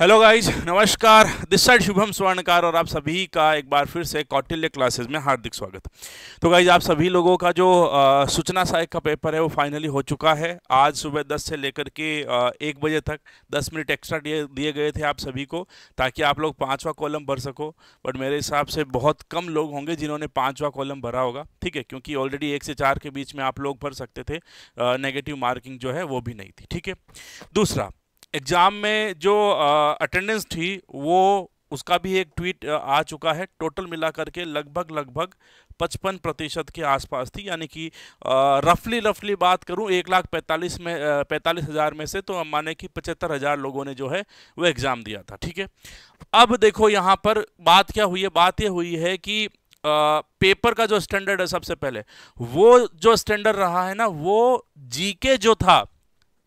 Hello guys नमस्कार this side Shubham Swarnkar और आप सभी का एक बार फिर से कौटिल्य क्लासेस में हार्दिक स्वागत तो गाइज आप सभी लोगों का जो आ, सूचना सहायक का पेपर है वो फाइनली हो चुका है आज सुबह 10 से लेकर के आ, एक बजे तक 10 मिनट एक्स्ट्रा दिए दिए गए थे आप सभी को ताकि आप लोग पाँचवा कॉलम भर सको बट मेरे हिसाब से बहुत कम लोग होंगे जिन्होंने पाँचवा कॉलम भरा होगा ठीक है क्योंकि ऑलरेडी एक से चार के बीच में आप लोग भर सकते थे नेगेटिव मार्किंग जो है वो भी नहीं थी ठीक है दूसरा एग्ज़ाम में जो अटेंडेंस थी वो उसका भी एक ट्वीट आ चुका है टोटल मिला करके लगभग लगभग पचपन प्रतिशत के आसपास थी यानी कि रफली रफली बात करूं एक लाख पैंतालीस में पैंतालीस हज़ार में से तो हम माने कि पचहत्तर हज़ार लोगों ने जो है वो एग्ज़ाम दिया था ठीक है अब देखो यहाँ पर बात क्या हुई है बात यह हुई है कि आ, पेपर का जो स्टैंडर्ड है सबसे पहले वो जो स्टैंडर्ड रहा है ना वो जी जो था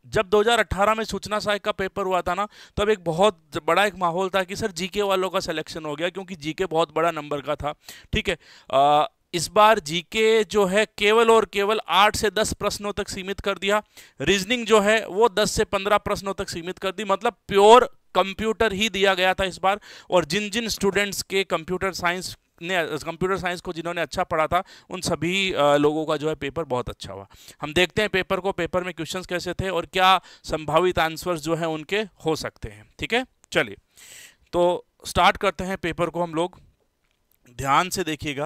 जब 2018 में सूचना सहायक का पेपर हुआ था ना तब एक बहुत बड़ा एक माहौल था कि सर जीके वालों का सिलेक्शन हो गया क्योंकि जीके बहुत बड़ा नंबर का था ठीक है आ, इस बार जीके जो है केवल और केवल आठ से दस प्रश्नों तक सीमित कर दिया रीजनिंग जो है वो दस से पंद्रह प्रश्नों तक सीमित कर दी मतलब प्योर कंप्यूटर ही दिया गया था इस बार और जिन जिन स्टूडेंट्स के कंप्यूटर साइंस जितने कंप्यूटर साइंस को जिन्होंने अच्छा पढ़ा था उन सभी लोगों का जो है पेपर बहुत अच्छा हुआ हम देखते हैं पेपर को पेपर में क्वेश्चन कैसे थे और क्या संभावित आंसर्स जो हैं उनके हो सकते हैं ठीक है चलिए तो स्टार्ट करते हैं पेपर को हम लोग ध्यान से देखिएगा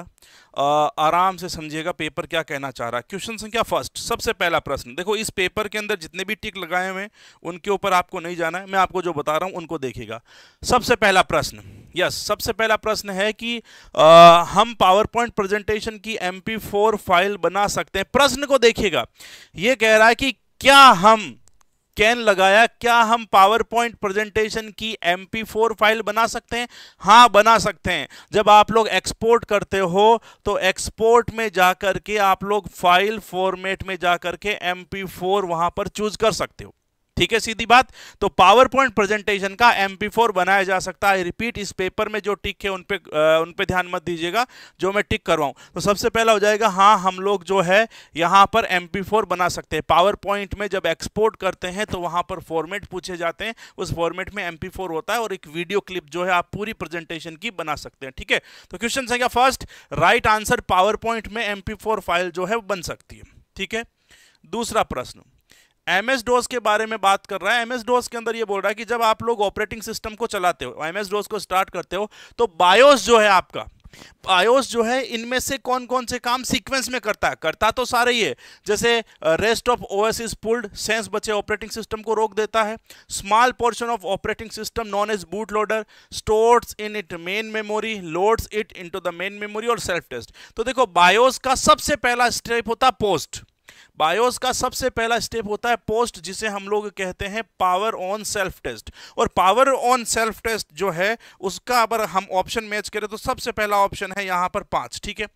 आराम से समझिएगा पेपर क्या कहना चाह रहा है क्वेश्चन संख्या फर्स्ट सबसे पहला प्रश्न देखो इस पेपर के अंदर जितने भी टिक लगाए हुए हैं उनके ऊपर आपको नहीं जाना है मैं आपको जो बता रहा हूं उनको देखिएगा सबसे पहला प्रश्न यस सबसे पहला प्रश्न है कि आ, हम पावर पॉइंट प्रेजेंटेशन की एम फाइल बना सकते हैं प्रश्न को देखिएगा ये कह रहा है कि क्या हम कैन लगाया क्या हम पावर पॉइंट प्रेजेंटेशन की एम फोर फाइल बना सकते हैं हाँ बना सकते हैं जब आप लोग एक्सपोर्ट करते हो तो एक्सपोर्ट में जा के आप लोग फाइल फॉर्मेट में जा के एम पी फोर वहां पर चूज कर सकते हो ठीक है सीधी बात तो पावर पॉइंट प्रेजेंटेशन का एम बनाया जा सकता है रिपीट इस पेपर में जो टिक है उन पे उन पे ध्यान मत दीजिएगा जो मैं टिक करवाऊँ तो सबसे पहला हो जाएगा हाँ हम लोग जो है यहाँ पर एम बना सकते हैं पावर पॉइंट में जब एक्सपोर्ट करते हैं तो वहाँ पर फॉर्मेट पूछे जाते हैं उस फॉर्मेट में एम होता है और एक वीडियो क्लिप जो है आप पूरी प्रेजेंटेशन की बना सकते हैं ठीक है तो क्वेश्चन संख्या first right answer power point में एम फाइल जो है बन सकती है ठीक है दूसरा प्रश्न एमएस डोज के बारे में बात कर रहा है एमएस डोज के अंदर ये बोल रहा है कि जब आप लोग ऑपरेटिंग सिस्टम को चलाते हो एमएस डोज को स्टार्ट करते हो तो बायोस जो है आपका बायोस जो है इनमें से कौन कौन से काम सीक्वेंस में करता है करता तो सारे ही है जैसे rest of OS is pulled sense बचे ऑपरेटिंग सिस्टम को रोक देता है small portion of operating system known as boot loader stores in it main memory loads it into the main memory और सेल्फ टेस्ट तो देखो बायोस का सबसे पहला स्टेप होता पोस्ट बायोस का सबसे पहला स्टेप होता है पोस्ट जिसे हम लोग कहते हैं पावर ऑन सेल्फ टेस्ट और पावर ऑन सेल्फ टेस्ट जो है उसका अगर हम ऑप्शन मैच करें तो सबसे पहला ऑप्शन है यहाँ पर पाँच ठीक है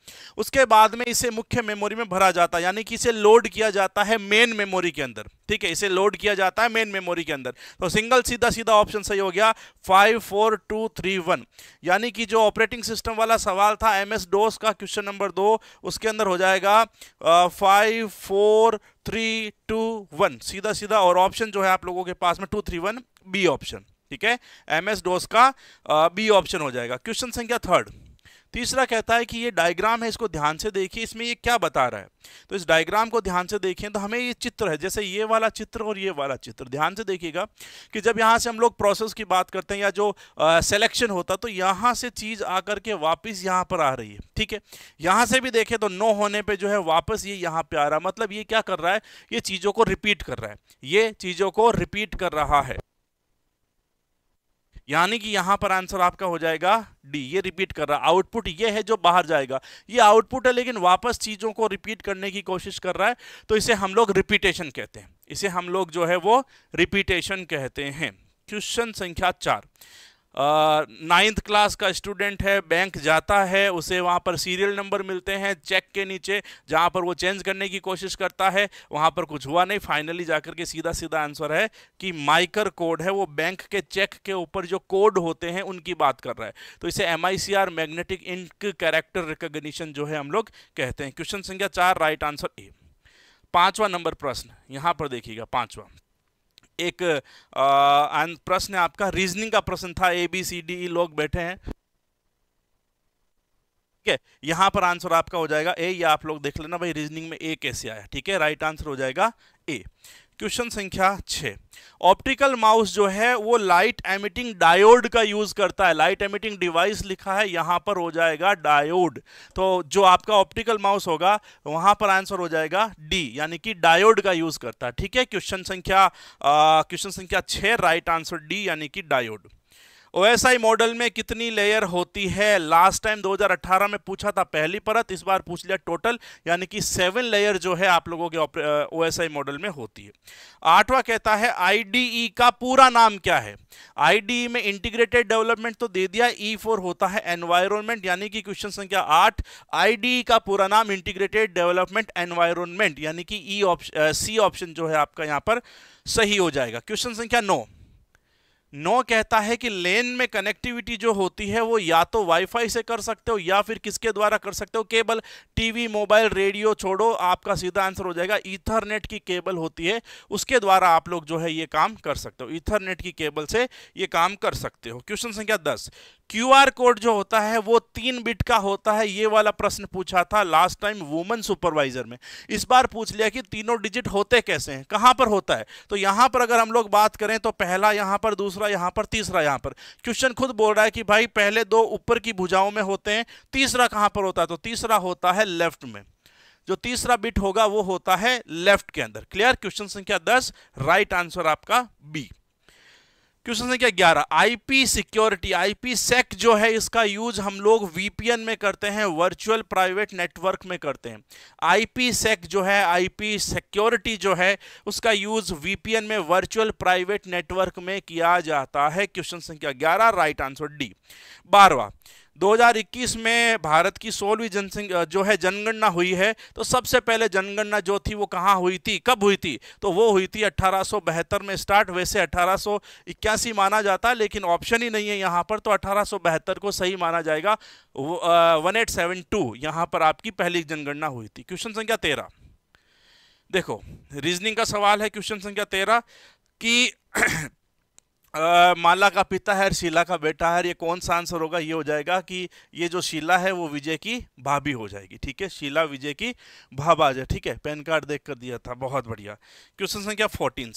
उसके बाद में इसे मुख्य मेमोरी में भरा जाता है यानी कि इसे लोड किया जाता है मेन मेमोरी के अंदर ठीक है इसे लोड किया जाता है मेन मेमोरी के अंदर तो सिंगल सीधा सीधा ऑप्शन सही हो गया five four two three one यानी कि जो ऑपरेटिंग सिस्टम वाला सवाल था एम एस डोस का क्वेश्चन नंबर दो उसके अंदर हो जाएगा five four four three two one सीधा सीधा और ऑप्शन जो है आप लोगों के पास में two three one B option ठीक है एम एस डोस का बी ऑप्शन हो जाएगा क्वेश्चन संख्या थर्ड तीसरा कहता है कि ये डायग्राम है इसको ध्यान से देखिए इसमें ये क्या बता रहा है तो इस डायग्राम को ध्यान से देखें तो हमें ये चित्र है जैसे ये वाला चित्र और ये वाला चित्र ध्यान से देखिएगा कि जब यहाँ से हम लोग प्रोसेस की बात करते हैं या जो सेलेक्शन होता तो यहाँ से चीज़ आकर के वापस यहाँ पर आ रही है ठीक है यहाँ से भी देखें तो नो होने पर जो है वापस ये यहाँ पर आ रहा मतलब ये क्या कर रहा है ये चीज़ों को रिपीट कर रहा है ये चीज़ों को रिपीट कर रहा है यानी कि यहां पर आंसर आपका हो जाएगा डी ये रिपीट कर रहा है आउटपुट ये है जो बाहर जाएगा ये आउटपुट है लेकिन वापस चीज़ों को रिपीट करने की कोशिश कर रहा है तो इसे हम लोग रिपीटेशन कहते हैं इसे हम लोग जो है वो रिपीटेशन कहते हैं क्वेश्चन संख्या चार नाइन्थ क्लास का स्टूडेंट है बैंक जाता है उसे वहाँ पर सीरियल नंबर मिलते हैं चेक के नीचे जहाँ पर वो चेंज करने की कोशिश करता है वहाँ पर कुछ हुआ नहीं फाइनली जाकर के सीधा सीधा आंसर है कि माइकर कोड है वो बैंक के चेक के ऊपर जो कोड होते हैं उनकी बात कर रहा है तो इसे M magnetic ink character recognition जो है हम लोग कहते हैं क्वेश्चन संख्या चार राइट आंसर ए पांचवा नंबर प्रश्न यहाँ पर देखिएगा पांचवा एक प्रश्न आपका रीजनिंग का प्रश्न था ए बी सी डी लोग बैठे हैं ठीक है यहां पर आंसर आपका हो जाएगा ए या आप लोग देख लेना भाई रीजनिंग में ए कैसे आया ठीक है राइट आंसर हो जाएगा ए क्वेश्चन संख्या छः ऑप्टिकल माउस जो है वो लाइट एमिटिंग डायोड का यूज करता है लाइट एमिटिंग डिवाइस लिखा है यहां पर हो जाएगा डायोड तो जो आपका ऑप्टिकल माउस होगा वहां पर आंसर हो जाएगा डी यानी कि डायोड का यूज करता है ठीक है क्वेश्चन संख्या क्वेश्चन संख्या छः राइट आंसर डी यानी कि डायोड आई मॉडल में कितनी लेयर होती है लास्ट टाइम 2018 में पूछा था पहली परत इस बार पूछ लिया टोटल यानी कि सेवन लेयर जो है आप लोगों के ओएसआई मॉडल में होती है आठवां कहता है आईडीई e का पूरा नाम क्या है आईडीई e में इंटीग्रेटेड डेवलपमेंट तो दे दिया ई e फोर होता है एनवायरमेंट यानी कि क्वेश्चन संख्या आठ आईडीई का पूरा नाम इंटीग्रेटेड डेवलपमेंट एनवायरमेंट यानी कि ई ऑप्शन सी ऑप्शन जो है आपका यहाँ पर सही हो जाएगा क्वेश्चन संख्या नौ no. नो कहता है कि लेन में कनेक्टिविटी जो होती है वो या तो वाईफाई से कर सकते हो या फिर किसके द्वारा कर सकते हो केबल टीवी मोबाइल रेडियो छोड़ो आपका सीधा आंसर हो जाएगा इथरनेट की केबल होती है उसके द्वारा आप लोग जो है ये काम कर सकते हो इथरनेट की केबल से ये काम कर सकते हो क्वेश्चन संख्या दस क्यूआर कोड जो होता है वो तीन बिट का होता है ये वाला प्रश्न पूछा था लास्ट टाइम वुमेन सुपरवाइजर में इस बार पूछ लिया कि तीनों डिजिट होते कैसे हैं कहाँ पर होता है तो यहाँ पर अगर हम लोग बात करें तो पहला यहाँ पर दूसरा यहाँ पर तीसरा यहाँ पर क्वेश्चन खुद बोल रहा है कि भाई पहले दो ऊपर की भुजाओं में होते हैं तीसरा कहाँ पर होता है तो तीसरा होता है लेफ्ट में जो तीसरा बिट होगा वो होता है लेफ्ट के अंदर क्लियर क्वेश्चन संख्या दस राइट आंसर आपका बी क्वेश्चन संख्या ग्यारह आईपी सिक्योरिटी आईपी सेक जो है इसका यूज हम लोग वीपीएन में करते हैं वर्चुअल प्राइवेट नेटवर्क में करते हैं आईपी सेक जो है आईपी सिक्योरिटी जो है उसका यूज वीपीएन में वर्चुअल प्राइवेट नेटवर्क में किया जाता है क्वेश्चन संख्या ग्यारह राइट आंसर डी बारवा 2021 में भारत की सोलहवीं जनसंख्या जो है जनगणना हुई है तो सबसे पहले जनगणना जो थी वो कहाँ हुई थी कब हुई थी तो वो हुई थी अट्ठारह में स्टार्ट वैसे अट्ठारह माना जाता लेकिन ऑप्शन ही नहीं है यहाँ पर तो अट्ठारह को सही माना जाएगा वन एट सेवन टू यहाँ पर आपकी पहली जनगणना हुई थी क्वेश्चन संख्या तेरह देखो रीजनिंग का सवाल है क्वेश्चन संख्या तेरह कि आ, माला का पिता है शीला का बेटा है ये कौन सा आंसर होगा ये हो जाएगा कि ये जो शीला है वो विजय की भाभी हो जाएगी ठीक है शीला विजय की भाभा आ जाए ठीक है पैन कार्ड देख कर दिया था बहुत बढ़िया क्वेश्चन संख्या फोर्टीन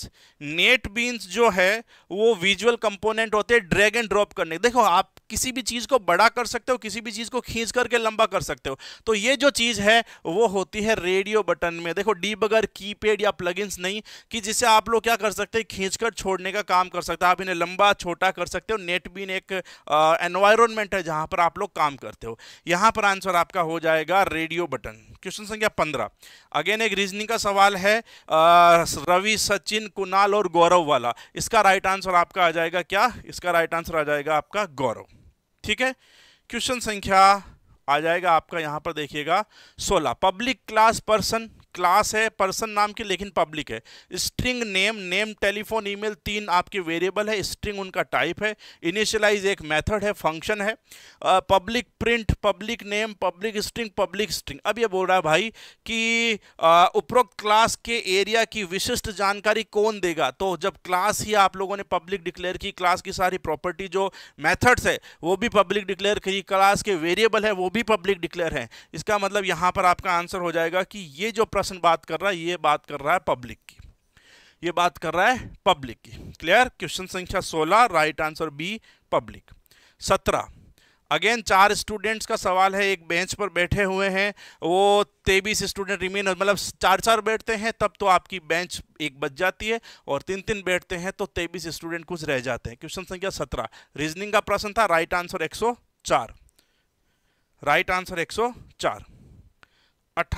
नेट बीन्स जो है वो विजुअल कंपोनेंट होते हैं ड्रैग एंड ड्रॉप करने देखो आप किसी भी चीज़ को बड़ा कर सकते हो किसी भी चीज़ को खींच करके लंबा कर सकते हो तो ये जो चीज़ है वो होती है रेडियो बटन में देखो डी बगर की या प्लगइन्स नहीं कि जिसे आप लोग क्या कर सकते हैं खींच कर छोड़ने का काम कर सकते हो आप इन्हें लंबा छोटा कर सकते हो नेटबिन एक एनवायरमेंट है जहाँ पर आप लोग काम करते हो यहाँ पर आंसर आपका हो जाएगा रेडियो बटन क्वेश्चन संख्या पंद्रह अगेन एक रीजनिंग का सवाल है रवि सचिन कुणाल और गौरव वाला इसका राइट आंसर आपका आ जाएगा क्या इसका राइट आंसर आ जाएगा आपका गौरव ठीक है क्वेश्चन संख्या आ जाएगा आपका यहाँ पर देखिएगा सोलह पब्लिक क्लास पर्सन क्लास है पर्सन नाम की लेकिन पब्लिक है string name name telephone email तीन आपके वेरिएबल है स्ट्रिंग उनका टाइप है इनिशियलाइज एक मेथड है फंक्शन है public print public name public string public string अब ये बोल रहा है भाई कि उपरोक्त क्लास के एरिया की विशिष्ट जानकारी कौन देगा तो जब क्लास ही आप लोगों ने पब्लिक डिक्लेयर की क्लास की सारी प्रॉपर्टी जो मैथड्स है वो भी पब्लिक डिक्लेयर की क्लास के वेरिएबल है वो भी पब्लिक डिक्लेयर है इसका मतलब यहाँ पर आपका आंसर हो जाएगा कि ये जो पर्सन बात कर रहा है ये बात कर रहा है पब्लिक की ये बात कर रहा है पब्लिक की क्लियर क्वेश्चन संख्या 16 right answer B public 17 again चार स्टूडेंट्स का सवाल है एक बेंच पर बैठे हुए हैं वो तेईस स्टूडेंट रिमेन मतलब चार चार बैठते हैं तब तो आपकी बेंच एक बच जाती है और तीन तीन बैठते हैं तो तेईस स्टूडेंट कुछ रह जाते हैं क्वेश्चन संख्या सत्रह रीजनिंग का प्रश्न था राइट आंसर एक राइट आंसर एक सौ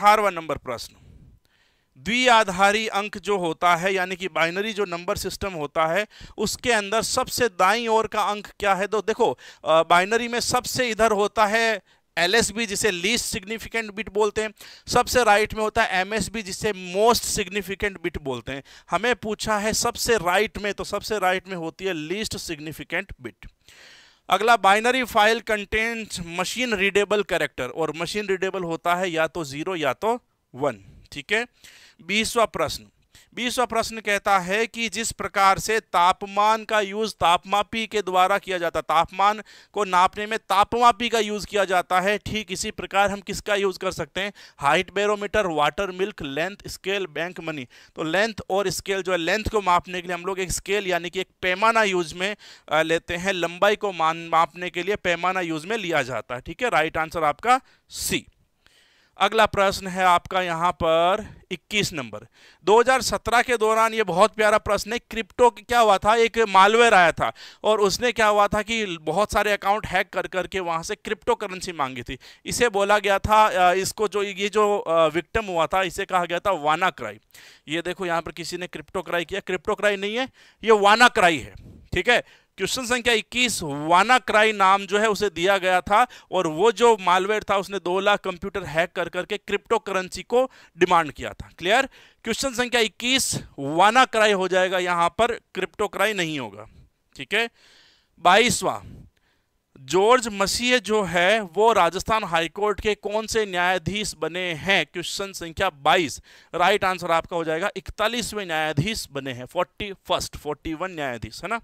नंबर प्रश्न द्विआधारी अंक जो होता है यानी कि बाइनरी जो नंबर सिस्टम होता है उसके अंदर सबसे दाई ओर का अंक क्या है तो देखो बाइनरी में सबसे इधर होता है एल जिसे लीस्ट सिग्निफिकेंट बिट बोलते हैं सबसे राइट में होता है एम जिसे मोस्ट सिग्निफिकेंट बिट बोलते हैं हमें पूछा है सबसे राइट में तो सबसे राइट में होती है लीस्ट सिग्निफिकेंट बिट अगला binary file content machine readable character और मशीन रीडेबल होता है या तो ज़ीरो या तो वन ठीक है बीसवा प्रश्न बीसवा प्रश्न कहता है कि जिस प्रकार से तापमान का यूज तापमापी के द्वारा किया जाता है तापमान को नापने में तापमापी का यूज किया जाता है ठीक इसी प्रकार हम किसका यूज कर सकते हैं height barometer water milk length scale bank money तो लेंथ और स्केल जो है लेंथ को मापने के लिए हम लोग एक स्केल यानी कि एक पैमाना यूज में लेते हैं लंबाई को मापने के लिए पैमाना यूज में लिया जाता है ठीक है राइट आंसर आपका सी अगला प्रश्न है आपका यहाँ पर 21 नंबर 2017 के दौरान ये बहुत प्यारा प्रश्न है क्रिप्टो क्या हुआ था एक मालवेयर आया था और उसने क्या हुआ था कि बहुत सारे अकाउंट हैक कर करके वहाँ से क्रिप्टो करेंसी मांगी थी इसे बोला गया था इसको जो ये जो विक्टम हुआ था इसे कहा गया था वाना क्राई ये देखो यहाँ पर किसी ने क्रिप्टो क्राई किया क्रिप्टो क्राई नहीं है ये वाना क्राई है ठीक है क्वेश्चन संख्या 21 वाना क्राई नाम जो है उसे दिया गया था और वो जो मालवेयर था उसने दो लाख कंप्यूटर हैक कर करके क्रिप्टो करेंसी को डिमांड किया था क्लियर क्वेश्चन संख्या 21 वाना क्राई हो जाएगा यहां पर क्रिप्टो क्राई नहीं होगा ठीक है बाईसवा जॉर्ज मसीह जो है वो राजस्थान हाईकोर्ट के कौन से न्यायाधीश बने हैं क्वेश्चन संख्या 22 राइट आंसर आपका हो जाएगा इकतालीसवें न्यायाधीश बने हैं फोर्टी फर्स्ट फोर्टी वन न्यायाधीश है ना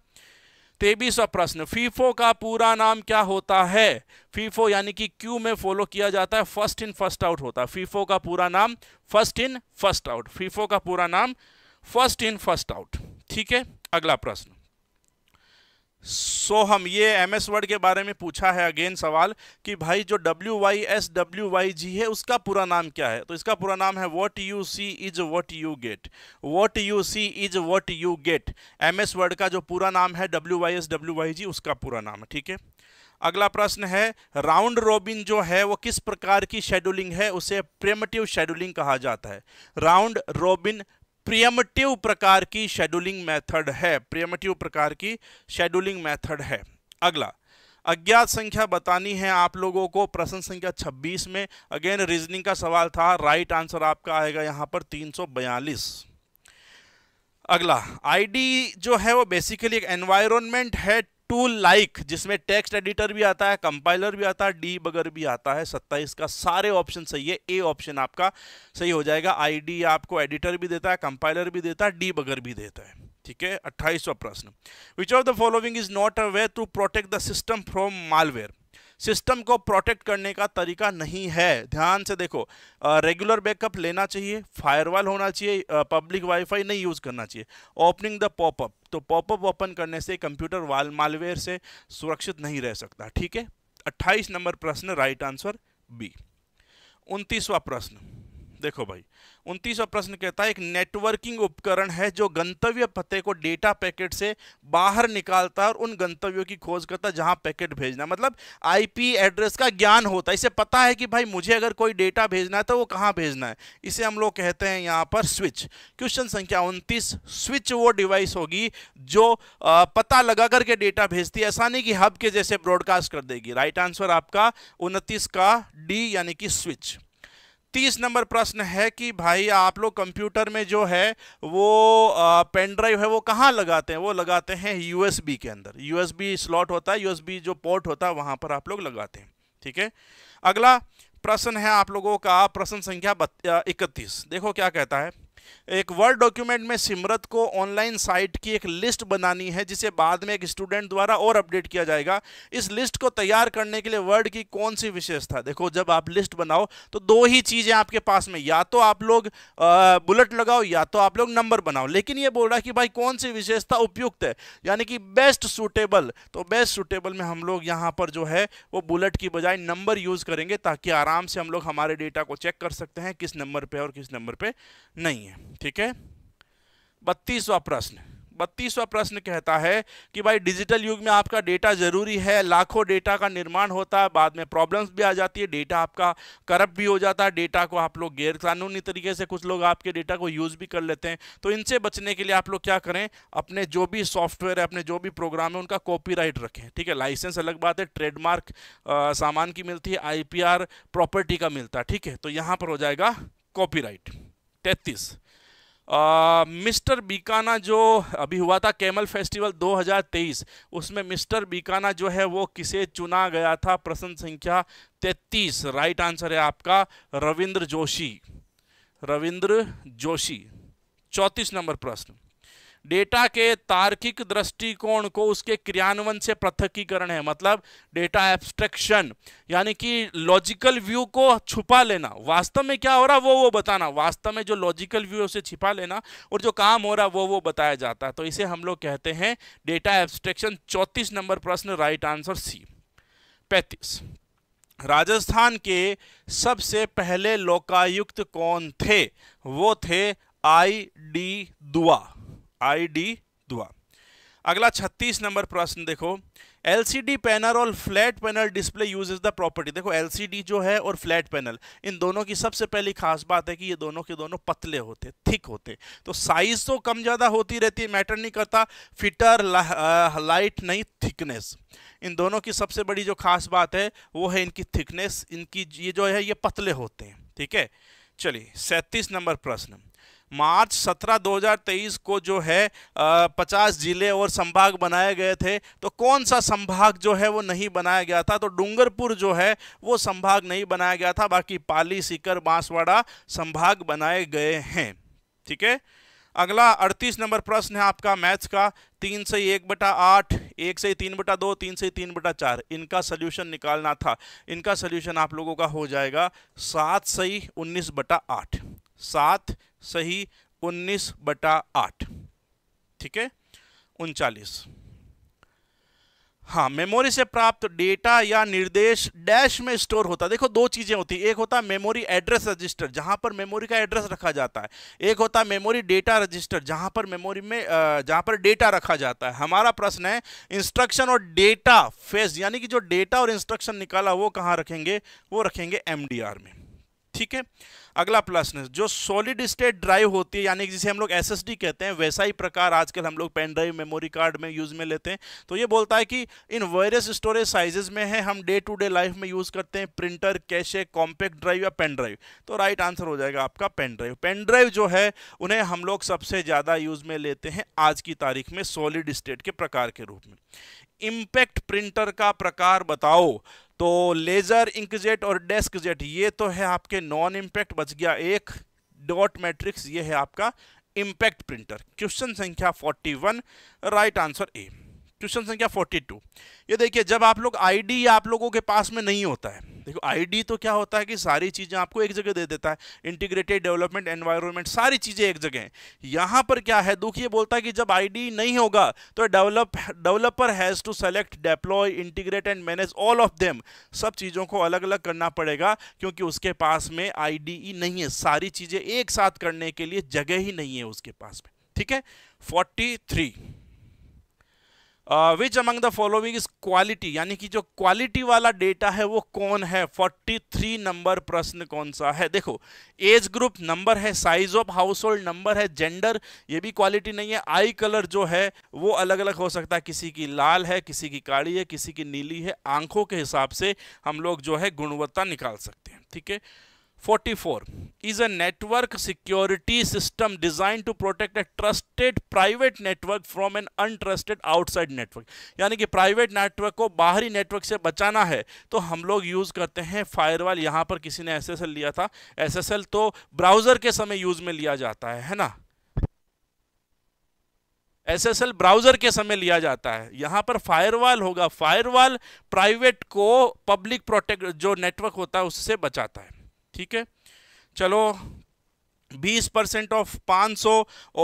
तेबीसवा प्रश्न फीफो का पूरा नाम क्या होता है फीफो यानी कि क्यू में फॉलो किया जाता है फर्स्ट इन फर्स्ट आउट होता है फीफो का पूरा नाम first in first out FIFO का पूरा नाम फर्स्ट इन फर्स्ट आउट ठीक है अगला प्रश्न सो so, हम ये एम एस वर्ड के बारे में पूछा है अगेन सवाल कि भाई जो W Y S W Y G है उसका पूरा नाम क्या है तो इसका पूरा नाम है what you see is what you get what you see is what you get M S Word का जो पूरा नाम है W Y S W Y G उसका पूरा नाम है ठीक है अगला प्रश्न है राउंड रॉबिन जो है वो किस प्रकार की शेड्यूलिंग है उसे प्रेमटिव शेड्यूलिंग कहा जाता है राउंड रॉबिन प्रियमटिव प्रकार की शेड्यूलिंग मेथड है प्रियमटिव प्रकार की शेड्यूलिंग मेथड है अगला अज्ञात संख्या बतानी है आप लोगों को प्रश्न संख्या 26 में अगेन रीजनिंग का सवाल था राइट आंसर आपका आएगा यहाँ पर 342 अगला आईडी जो है वो बेसिकली एक एनवायरनमेंट है टूल लाइक जिसमें टेक्स्ट एडिटर भी आता है कंपाइलर भी आता है डी बगर भी आता है सत्ताईस का सारे ऑप्शन सही है ए ऑप्शन आपका सही हो जाएगा आईडी आपको एडिटर भी देता है कंपाइलर भी देता है डी बगर भी देता है ठीक है अट्ठाईसवा प्रश्न which of the following is not a way to protect the system from malware system को प्रोटेक्ट करने का तरीका नहीं है ध्यान से देखो रेगुलर बैकअप लेना चाहिए फायरवॉल होना चाहिए पब्लिक वाईफाई नहीं यूज़ करना चाहिए ओपनिंग द पॉपअप तो पॉपअप ओपन करने से कंप्यूटर वाल मालवेयर से सुरक्षित नहीं रह सकता ठीक है अट्ठाईस नंबर प्रश्न राइट आंसर बी उनतीसवा प्रश्न देखो भाई उनतीसवा प्रश्न कहता है एक नेटवर्किंग उपकरण है जो गंतव्य पते को डेटा पैकेट से बाहर निकालता है और उन गंतव्यों की खोज करता है जहां पैकेट भेजना मतलब आईपी एड्रेस का ज्ञान होता है इसे पता है कि भाई मुझे अगर कोई डेटा भेजना है तो वो कहाँ भेजना है इसे हम लोग कहते हैं यहाँ पर स्विच क्वेश्चन संख्या उनतीस स्विच वो डिवाइस होगी जो पता लगा करके डेटा भेजती है ऐसा नहीं कि हब के जैसे ब्रॉडकास्ट कर देगी राइट आंसर आपका उनतीस का डी यानी कि स्विच तीस नंबर प्रश्न है कि भाई आप लोग कंप्यूटर में जो है वो पेन ड्राइव है वो कहाँ लगाते हैं वो लगाते हैं यूएसबी के अंदर यूएसबी स्लॉट होता है यूएसबी जो पोर्ट होता है वहाँ पर आप लोग लगाते हैं ठीक है अगला प्रश्न है आप लोगों का प्रश्न संख्या इकतीस देखो क्या कहता है एक वर्ड डॉक्यूमेंट में सिमरत को ऑनलाइन साइट की एक लिस्ट बनानी है जिसे बाद में एक स्टूडेंट द्वारा और अपडेट किया जाएगा इस लिस्ट को तैयार करने के लिए वर्ड की कौन सी विशेषता देखो जब आप लिस्ट बनाओ तो दो ही चीज़ें आपके पास में या तो आप लोग बुलेट लगाओ या तो आप लोग नंबर बनाओ लेकिन ये बोल रहा कि भाई कौन सी विशेषता उपयुक्त है यानी कि बेस्ट सुटेबल तो बेस्ट सुटेबल में हम लोग यहाँ पर जो है वो बुलेट की बजाय नंबर यूज़ करेंगे ताकि आराम से हम लोग हमारे डेटा को चेक कर सकते हैं किस नंबर पर और किस नंबर पर नहीं है ठीक है बत्तीसवा प्रश्न बत्तीसवा प्रश्न कहता है कि भाई डिजिटल युग में आपका डेटा जरूरी है लाखों डेटा का निर्माण होता है बाद में प्रॉब्लम्स भी आ जाती है डेटा आपका करप्ट भी हो जाता है डेटा को आप लोग गैरकानूनी तरीके से कुछ लोग आपके डेटा को यूज़ भी कर लेते हैं तो इनसे बचने के लिए आप लोग क्या करें अपने जो भी सॉफ्टवेयर है अपने जो भी प्रोग्राम है उनका कॉपी रखें ठीक है लाइसेंस अलग बात है ट्रेडमार्क सामान की मिलती है आई प्रॉपर्टी का मिलता है ठीक है तो यहाँ पर हो जाएगा कॉपी राइट मिस्टर बीकाना जो अभी हुआ था कैमल फेस्टिवल 2023 उसमें मिस्टर बीकाना जो है वो किसे चुना गया था प्रश्न संख्या 33 राइट आंसर है आपका रविंद्र जोशी रविंद्र जोशी चौंतीस नंबर प्रश्न डेटा के तार्किक दृष्टिकोण को उसके क्रियान्वयन से पृथकीकरण है मतलब डेटा एब्स्ट्रैक्शन यानी कि लॉजिकल व्यू को छुपा लेना वास्तव में क्या हो रहा वो वो बताना वास्तव में जो लॉजिकल व्यू उसे छिपा लेना और जो काम हो रहा वो वो बताया जाता है तो इसे हम लोग कहते हैं डेटा एब्स्ट्रैक्शन चौंतीस नंबर प्रश्न राइट आंसर सी पैंतीस राजस्थान के सबसे पहले लोकायुक्त कौन थे वो थे आई डी दुआ आई डी दुआ अगला 36 नंबर प्रश्न देखो एलसीडी पैनल और flat panel display use the property देखो एलसीडी जो है और फ्लैट पैनल इन दोनों की सबसे पहली खास बात है कि ये दोनों के दोनों पतले होते थिक होते तो साइज तो कम ज़्यादा होती रहती है मैटर नहीं करता फिटर ला, लाइट नहीं थिकनेस इन दोनों की सबसे बड़ी जो खास बात है वो है इनकी थिकनेस इनकी ये जो है ये पतले होते हैं ठीक है चलिए सैंतीस नंबर प्रश्न मार्च 17 2023 को जो है 50 जिले और संभाग बनाए गए थे तो कौन सा संभाग जो है वो नहीं बनाया गया था तो डूंगरपुर जो है वो संभाग नहीं बनाया गया था बाकी पाली सीकर बांसवाड़ा संभाग बनाए गए हैं ठीक है अगला 38 नंबर प्रश्न है आपका मैथ्स का तीन से एक बटा आठ एक से तीन बटा दो तीन से तीन बटा चार इनका सोल्यूशन निकालना था इनका सोल्यूशन आप लोगों का हो जाएगा सात सही उन्नीस बटा आठ सात सही उन्नीस बटा आठ ठीक है उनचालीस हाँ मेमोरी से प्राप्त डेटा या निर्देश डैश में स्टोर होता है देखो दो चीज़ें होती है एक होता है मेमोरी एड्रेस रजिस्टर जहाँ पर मेमोरी का एड्रेस रखा जाता है एक होता है मेमोरी डेटा रजिस्टर जहाँ पर मेमोरी में जहाँ पर डेटा रखा जाता है हमारा प्रश्न है इंस्ट्रक्शन और डेटा फेज यानी कि जो डेटा और इंस्ट्रक्शन निकाला वो कहाँ रखेंगे वो रखेंगे एम में ठीक है अगला प्लसनेस जो सॉलिड स्टेट ड्राइव होती है यानी जिसे हम लोग एस कहते हैं वैसा ही प्रकार आजकल हम लोग पेन ड्राइव मेमोरी कार्ड में यूज़ में लेते हैं तो ये बोलता है कि इन वेरियस स्टोरेज साइजेज में है हम डे टू डे लाइफ में यूज़ करते हैं प्रिंटर कैशे कॉम्पैक्ट ड्राइव या पेन ड्राइव तो राइट आंसर हो जाएगा आपका पेन ड्राइव पेन ड्राइव जो है उन्हें हम लोग सबसे ज़्यादा यूज़ में लेते हैं आज की तारीख में सॉलिड स्टेट के प्रकार के रूप में इम्पैक्ट प्रिंटर का प्रकार बताओ तो लेज़र इंकजेट और डेस्क जेट ये तो है आपके नॉन इम्पैक्ट बच गया एक डॉट मैट्रिक्स ये है आपका इम्पैक्ट प्रिंटर क्वेश्चन संख्या 41 राइट आंसर ए क्वेश्चन संख्या 42 ये देखिए जब आप लोग आईडी आप लोगों के पास में नहीं होता है देखो आईडी तो क्या होता है कि सारी चीज़ें आपको एक जगह दे देता है इंटीग्रेटेड डेवलपमेंट एनवायरनमेंट सारी चीज़ें एक जगह हैं यहाँ पर क्या है दुखिए बोलता है कि जब आईडी नहीं होगा तो develop developer has to select deploy integrate and manage all of them सब चीज़ों को अलग अलग करना पड़ेगा क्योंकि उसके पास में आई नहीं है सारी चीज़ें एक साथ करने के लिए जगह ही नहीं है उसके पास में ठीक है forty which among the following is quality यानी कि जो क्वालिटी वाला डेटा है वो कौन है 43 नंबर प्रश्न कौन सा है देखो एज ग्रुप नंबर है size of household number है जेंडर ये भी क्वालिटी नहीं है आई कलर जो है वो अलग अलग हो सकता है किसी की लाल है किसी की काली है किसी की नीली है आंखों के हिसाब से हम लोग जो है गुणवत्ता निकाल सकते हैं ठीक है 44 is a network security system designed to protect a trusted private network from an untrusted outside network yani ki private network ko bahari network se bachana hai to hum log use karte hain firewall yahan par kisi ne SSL liya tha SSL to browser ke samay use mein liya jata hai hai na ssl browser ke samay liya jata hai yahan par firewall hoga firewall private ko public protect jo network hota hai usse bachata hai ठीक है चलो 20 percent of 500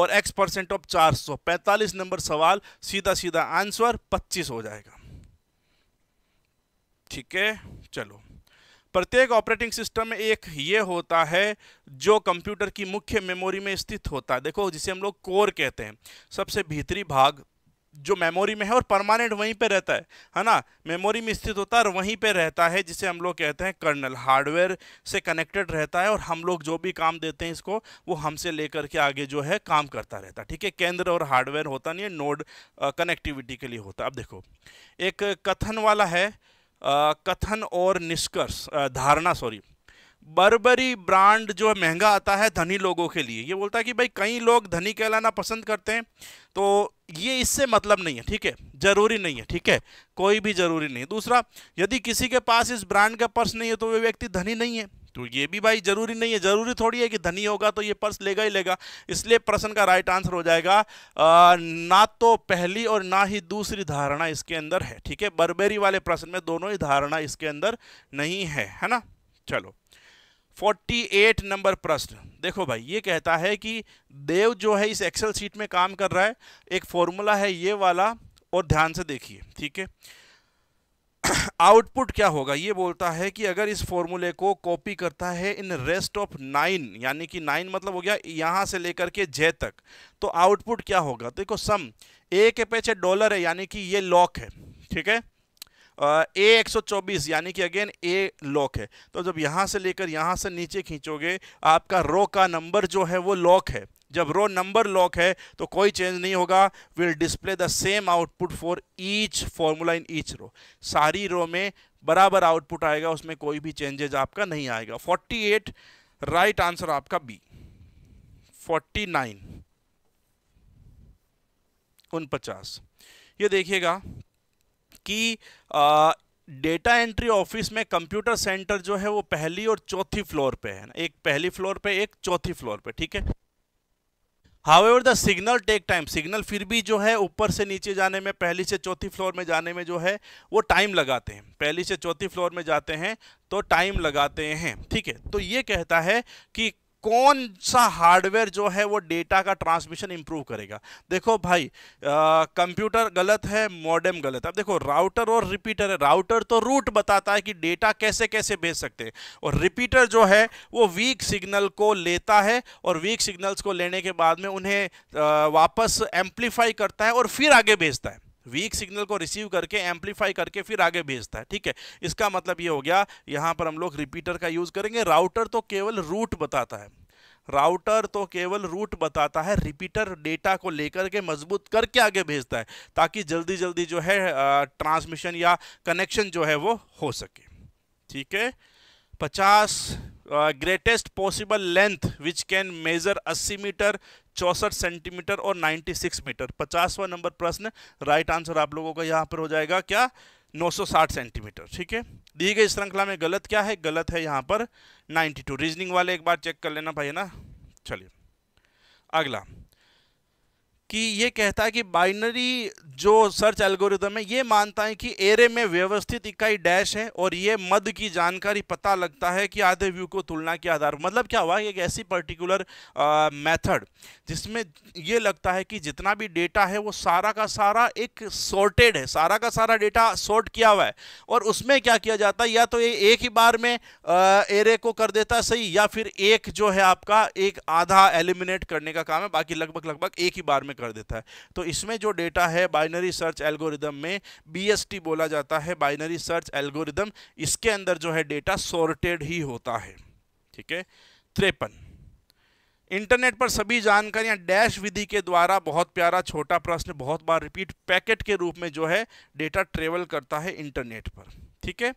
और x percent of 400 45 number सवाल सीधा सीधा answer 25 हो जाएगा ठीक है चलो प्रत्येक ऑपरेटिंग सिस्टम में एक ये होता है जो कंप्यूटर की मुख्य मेमोरी में स्थित होता है देखो जिसे हम लोग कोर कहते हैं सबसे भीतरी भाग जो मेमोरी में है और परमानेंट वहीं पे रहता है है ना मेमोरी में स्थित होता है और वहीं पे रहता है जिसे हम लोग कहते हैं कर्नल हार्डवेयर से कनेक्टेड रहता है और हम लोग जो भी काम देते हैं इसको वो हमसे लेकर के आगे जो है काम करता रहता है ठीक है केंद्र और हार्डवेयर होता नहीं है नोड कनेक्टिविटी के लिए होता है अब देखो एक कथन वाला है आ, कथन और निष्कर्ष धारणा सॉरी बर्बरी ब्रांड जो है महंगा आता है धनी लोगों के लिए ये बोलता है कि भाई कई लोग धनी कहलाना पसंद करते हैं तो ये इससे मतलब नहीं है ठीक है ज़रूरी नहीं है ठीक है कोई भी ज़रूरी नहीं दूसरा यदि किसी के पास इस ब्रांड का पर्स नहीं है तो वह व्यक्ति धनी नहीं है तो ये भी भाई ज़रूरी नहीं है ज़रूरी थोड़ी है कि धनी होगा तो ये पर्स लेगा ही लेगा इसलिए प्रश्न का राइट आंसर हो जाएगा आ, ना तो पहली और ना ही दूसरी धारणा इसके अंदर है ठीक है बर्बेरी वाले प्रश्न में दोनों ही धारणा इसके अंदर नहीं है है ना चलो 48 नंबर प्रश्न देखो भाई ये कहता है कि देव जो है इस एक्सेल सीट में काम कर रहा है एक फॉर्मूला है ये वाला और ध्यान से देखिए ठीक है आउटपुट क्या होगा ये बोलता है कि अगर इस फॉर्मूले को कॉपी करता है इन रेस्ट ऑफ नाइन यानी कि नाइन मतलब हो गया यहाँ से लेकर के जे तक तो आउटपुट क्या होगा देखो सम ए के पीछे डॉलर है यानी कि ये लॉक है ठीक है ए एक सौ चौबीस यानी कि अगेन ए लॉक है तो जब यहाँ से लेकर यहाँ से नीचे खींचोगे आपका रो का नंबर जो है वो लॉक है जब रो नंबर लॉक है तो कोई चेंज नहीं होगा will display the same output for each formula in each row सारी रो में बराबर आउटपुट आएगा उसमें कोई भी चेंजेज आपका नहीं आएगा 48 राइट आंसर आपका बी 49 उनपचास ये देखिएगा कि डेटा एंट्री ऑफिस में कंप्यूटर सेंटर जो है वो पहली और चौथी फ्लोर पे है ना एक पहली फ्लोर पे एक चौथी फ्लोर पे ठीक है however the signal take time signal फिर भी जो है ऊपर से नीचे जाने में पहली से चौथी फ्लोर में जाने में जो है वो टाइम लगाते हैं पहली से चौथी फ्लोर में जाते हैं तो टाइम लगाते हैं ठीक है तो ये कहता है कि कौन सा हार्डवेयर जो है वो डेटा का ट्रांसमिशन इंप्रूव करेगा देखो भाई कंप्यूटर गलत है मॉडेम गलत है अब देखो राउटर और रिपीटर है राउटर तो रूट बताता है कि डेटा कैसे कैसे भेज सकते हैं और रिपीटर जो है वो वीक सिग्नल को लेता है और वीक सिग्नल्स को लेने के बाद में उन्हें आ, वापस एम्पलीफाई करता है और फिर आगे भेजता है वीक सिग्नल को रिसीव करके एम्पलीफाई करके फिर आगे भेजता है ठीक है इसका मतलब ये हो गया यहाँ पर हम लोग रिपीटर का यूज़ करेंगे राउटर तो केवल रूट बताता है राउटर तो केवल रूट बताता है रिपीटर डेटा को लेकर के मजबूत करके आगे भेजता है ताकि जल्दी जल्दी जो है ट्रांसमिशन या कनेक्शन जो है वो हो सके ठीक है पचास greatest possible length which can measure 80 metre चौसठ सेंटीमीटर और 96 मीटर पचासवा नंबर प्रश्न राइट आंसर आप लोगों का यहाँ पर हो जाएगा क्या 960 सेंटीमीटर ठीक है दी गई श्रृंखला में गलत क्या है गलत है यहाँ पर 92 रीजनिंग वाले एक बार चेक कर लेना भाई ना चलिए अगला कि ये कहता है कि बाइनरी जो सर्च एल्गोरिदम है ये मानता है कि एरे में व्यवस्थित इकाई डैश है और ये मद की जानकारी पता लगता है कि आधे व्यू को तुलना के आधार मतलब क्या हुआ एक ऐसी पर्टिकुलर मेथड जिसमें ये लगता है कि जितना भी डेटा है वो सारा का सारा एक सॉर्टेड है सारा का सारा डेटा सॉर्ट किया हुआ है और उसमें क्या किया जाता है या तो ये एक ही बार में आ, एरे को कर देता सही या फिर एक जो है आपका एक आधा एलिमिनेट करने का काम है बाकी लगभग लगभग एक ही बार में कर देता है तो इसमें जो डेटा है बाइनरी सर्च एल्गोरिदम में बी बोला जाता है बाइनरी सर्च एल्गोरिदम इसके अंदर जो है डेटा सोर्टेड ही होता है ठीक है त्रेपन इंटरनेट पर सभी जानकारियां डैश विधि के द्वारा बहुत प्यारा छोटा प्रश्न बहुत बार रिपीट पैकेट के रूप में जो है डेटा ट्रेवल करता है इंटरनेट पर ठीक है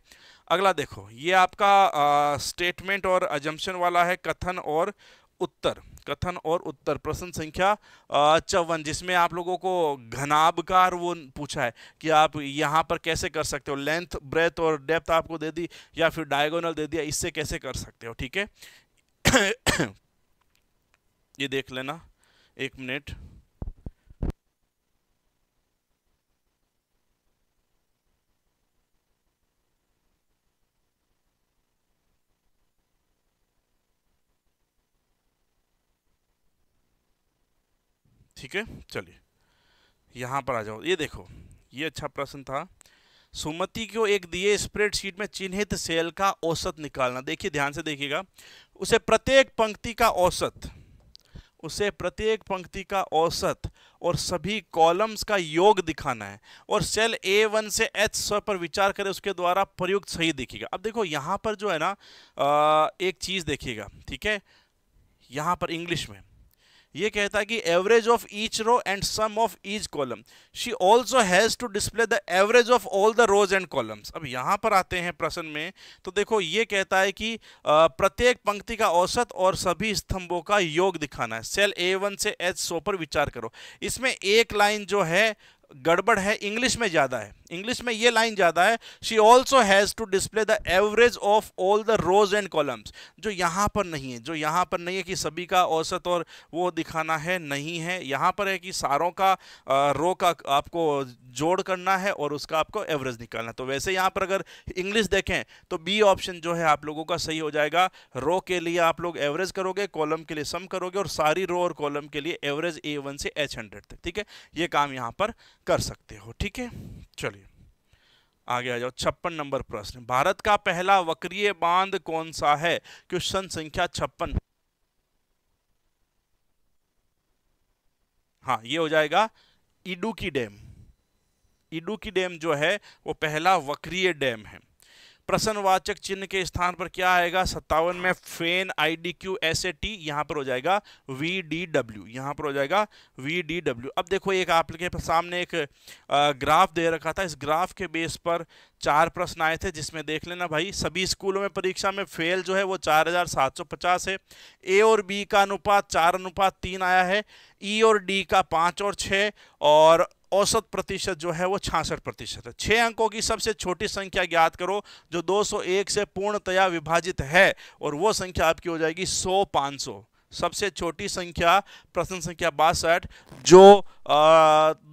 अगला देखो ये आपका स्टेटमेंट और अजम्पन वाला है कथन और उत्तर कथन और उत्तर प्रश्न संख्या चौवन जिसमें आप लोगों को घनाबकार वो पूछा है कि आप यहाँ पर कैसे कर सकते हो लेंथ ब्रेथ और डेप्थ आपको दे दी या फिर डायगोनल दे दिया इससे कैसे कर सकते हो ठीक है ये देख लेना एक मिनट ठीक है चलिए यहाँ पर आ जाओ ये देखो ये अच्छा प्रश्न था सुमति को एक दिए स्प्रेडशीट में चिन्हित सेल का औसत निकालना देखिए ध्यान से देखिएगा उसे प्रत्येक पंक्ति का औसत उसे प्रत्येक पंक्ति का औसत और सभी कॉलम्स का योग दिखाना है और सेल ए वन से एच सौ पर विचार करें उसके द्वारा प्रयुक्त सही देखिएगा अब देखो यहाँ पर जो है ना एक चीज़ देखिएगा ठीक है यहाँ पर इंग्लिश में ये कहता है कि average of each row and sum of each column she also has to display the average of all the rows and columns अब यहाँ पर आते हैं प्रश्न में तो देखो ये कहता है कि प्रत्येक पंक्ति का औसत और सभी स्तंभों का योग दिखाना है सेल ए वन से एच सो पर विचार करो इसमें एक लाइन जो है गड़बड़ है इंग्लिश में ज़्यादा है इंग्लिश में ये लाइन ज़्यादा है she also has to display the average of all the rows and columns जो यहाँ पर नहीं है जो यहाँ पर नहीं है कि सभी का औसत और वो दिखाना है नहीं है यहाँ पर है कि सारों का रो का आपको जोड़ करना है और उसका आपको एवरेज निकालना तो वैसे यहाँ पर अगर इंग्लिश देखें तो बी ऑप्शन जो है आप लोगों का सही हो जाएगा रो के लिए आप लोग एवरेज करोगे कॉलम के लिए सम करोगे और सारी रो और कॉलम के लिए एवरेज ए वन से एच हंड्रेड तक ठीक है ये काम यहाँ पर कर सकते हो ठीक है चलिए आगे आ जाओ छप्पन नंबर प्रश्न भारत का पहला वक्रीय बांध कौन सा है क्वेश्चन संख्या छप्पन हाँ ये हो जाएगा इडुकी डैम इडुकी डैम जो है वो पहला वक्रीय डैम है प्रसन्नवाचक चिन्ह के स्थान पर क्या आएगा सत्तावन में फेन I D Q S A T यहाँ पर हो जाएगा वी डी डब्ल्यू यहाँ पर हो जाएगा वी डी डब्ल्यू अब देखो एक आप के सामने एक ग्राफ दे रखा था इस ग्राफ के बेस पर चार प्रश्न आए थे जिसमें देख लेना भाई सभी स्कूलों में परीक्षा में फेल जो है वो चार हजार सात सौ पचास है ए और बी का अनुपात चार अनुपात तीन आया है ई e और डी का पाँच और छः और औसत प्रतिशत जो है वो छियासठ प्रतिशत है छः अंकों की सबसे छोटी संख्या ज्ञात करो जो 201 से पूर्णतया विभाजित है और वो संख्या आपकी हो जाएगी सौ 500 सौ सबसे छोटी संख्या प्रश्न संख्या बासठ जो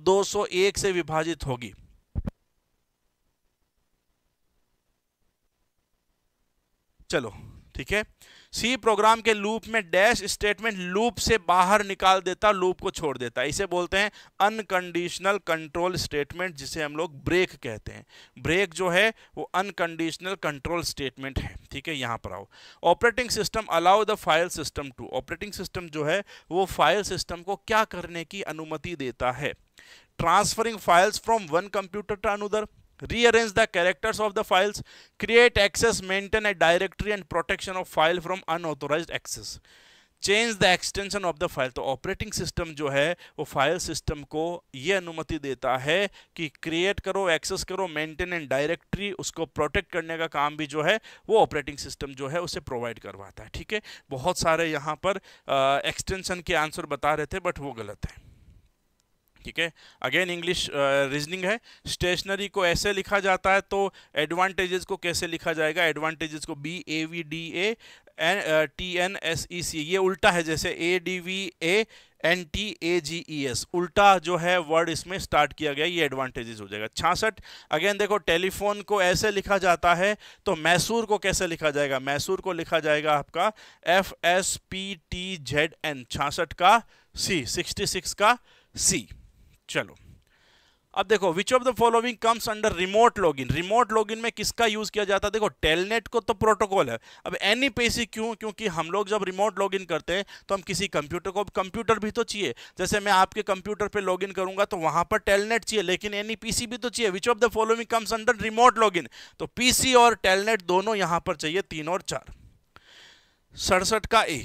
दो सौ से विभाजित होगी चलो ठीक है सी प्रोग्राम के लूप में डैश स्टेटमेंट लूप से बाहर निकाल देता लूप को छोड़ देता इसे बोलते हैं अनकंडीशनल कंट्रोल स्टेटमेंट जिसे हम लोग ब्रेक कहते हैं ब्रेक जो है वो अनकंडीशनल कंट्रोल स्टेटमेंट है ठीक है यहाँ पर आओ operating system allow the file system to operating system जो है वो फाइल सिस्टम को क्या करने की अनुमति देता है transferring files from one computer to another rearrange the characters of the files create access maintain a directory and protection of file from unauthorized access change the extension of the file तो operating system जो है वो file system को ये अनुमति देता है कि क्रिएट करो एक्सेस करो मेंटेन एंड डायरेक्टरी उसको प्रोटेक्ट करने का काम भी जो है वो ऑपरेटिंग सिस्टम जो है उसे प्रोवाइड करवाता है ठीक है बहुत सारे यहाँ पर एक्सटेंशन के आंसर बता रहे थे बट वो गलत है ठीक है अगेन इंग्लिश रीजनिंग है स्टेशनरी को ऐसे लिखा जाता है तो एडवांटेजेस को कैसे लिखा जाएगा एडवांटेजेस को B A V D A N T N S E C ये उल्टा है जैसे A D V A N T A G E S उल्टा जो है वर्ड इसमें स्टार्ट किया गया ये एडवांटेजेस हो जाएगा छासठ अगेन देखो टेलीफोन को ऐसे लिखा जाता है तो मैसूर को कैसे लिखा जाएगा मैसूर को लिखा जाएगा आपका F S P T Z N छासठ का सी सिक्सटी सिक्स का सी चलो अब देखो which of the following comes under remote login remote login में किसका यूज किया जाता है देखो टेलनेट को तो प्रोटोकॉल है अब एनी पेसी क्यों क्योंकि हम लोग जब रिमोट लॉगिन करते हैं तो हम किसी कंप्यूटर को कंप्यूटर भी तो चाहिए जैसे मैं आपके कंप्यूटर पे लॉगिन करूंगा तो वहां पर टेलनेट चाहिए लेकिन एनी पीसी भी तो चाहिए which of the following comes under remote login तो पी और टेलनेट दोनों यहां पर चाहिए तीन और चार सड़सठ का ए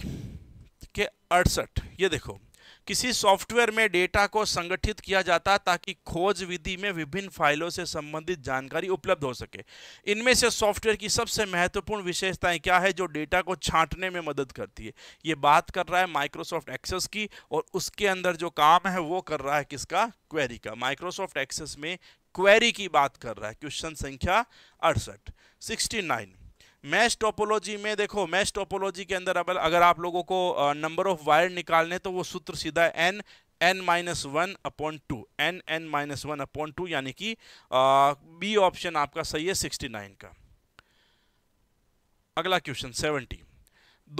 के अड़सठ ये देखो किसी सॉफ्टवेयर में डेटा को संगठित किया जाता है ताकि खोज विधि में विभिन्न फाइलों से संबंधित जानकारी उपलब्ध हो सके इनमें से सॉफ्टवेयर की सबसे महत्वपूर्ण विशेषताएं क्या है जो डेटा को छांटने में मदद करती है ये बात कर रहा है माइक्रोसॉफ्ट एक्सेस की और उसके अंदर जो काम है वो कर रहा है किसका क्वेरी का माइक्रोसॉफ्ट एक्सेस में क्वेरी की बात कर रहा है क्वेश्चन संख्या अड़सठ सिक्सटी नाइन मैश टोपोलॉजी में देखो मैश टोपोलॉजी के अंदर अगर आप लोगों को नंबर ऑफ वायर निकालने तो वो सूत्र सीधा N N minus one upon two N N minus one upon two यानी कि बी ऑप्शन आपका सही है सिक्सटी नाइन का अगला क्वेश्चन सेवेंटी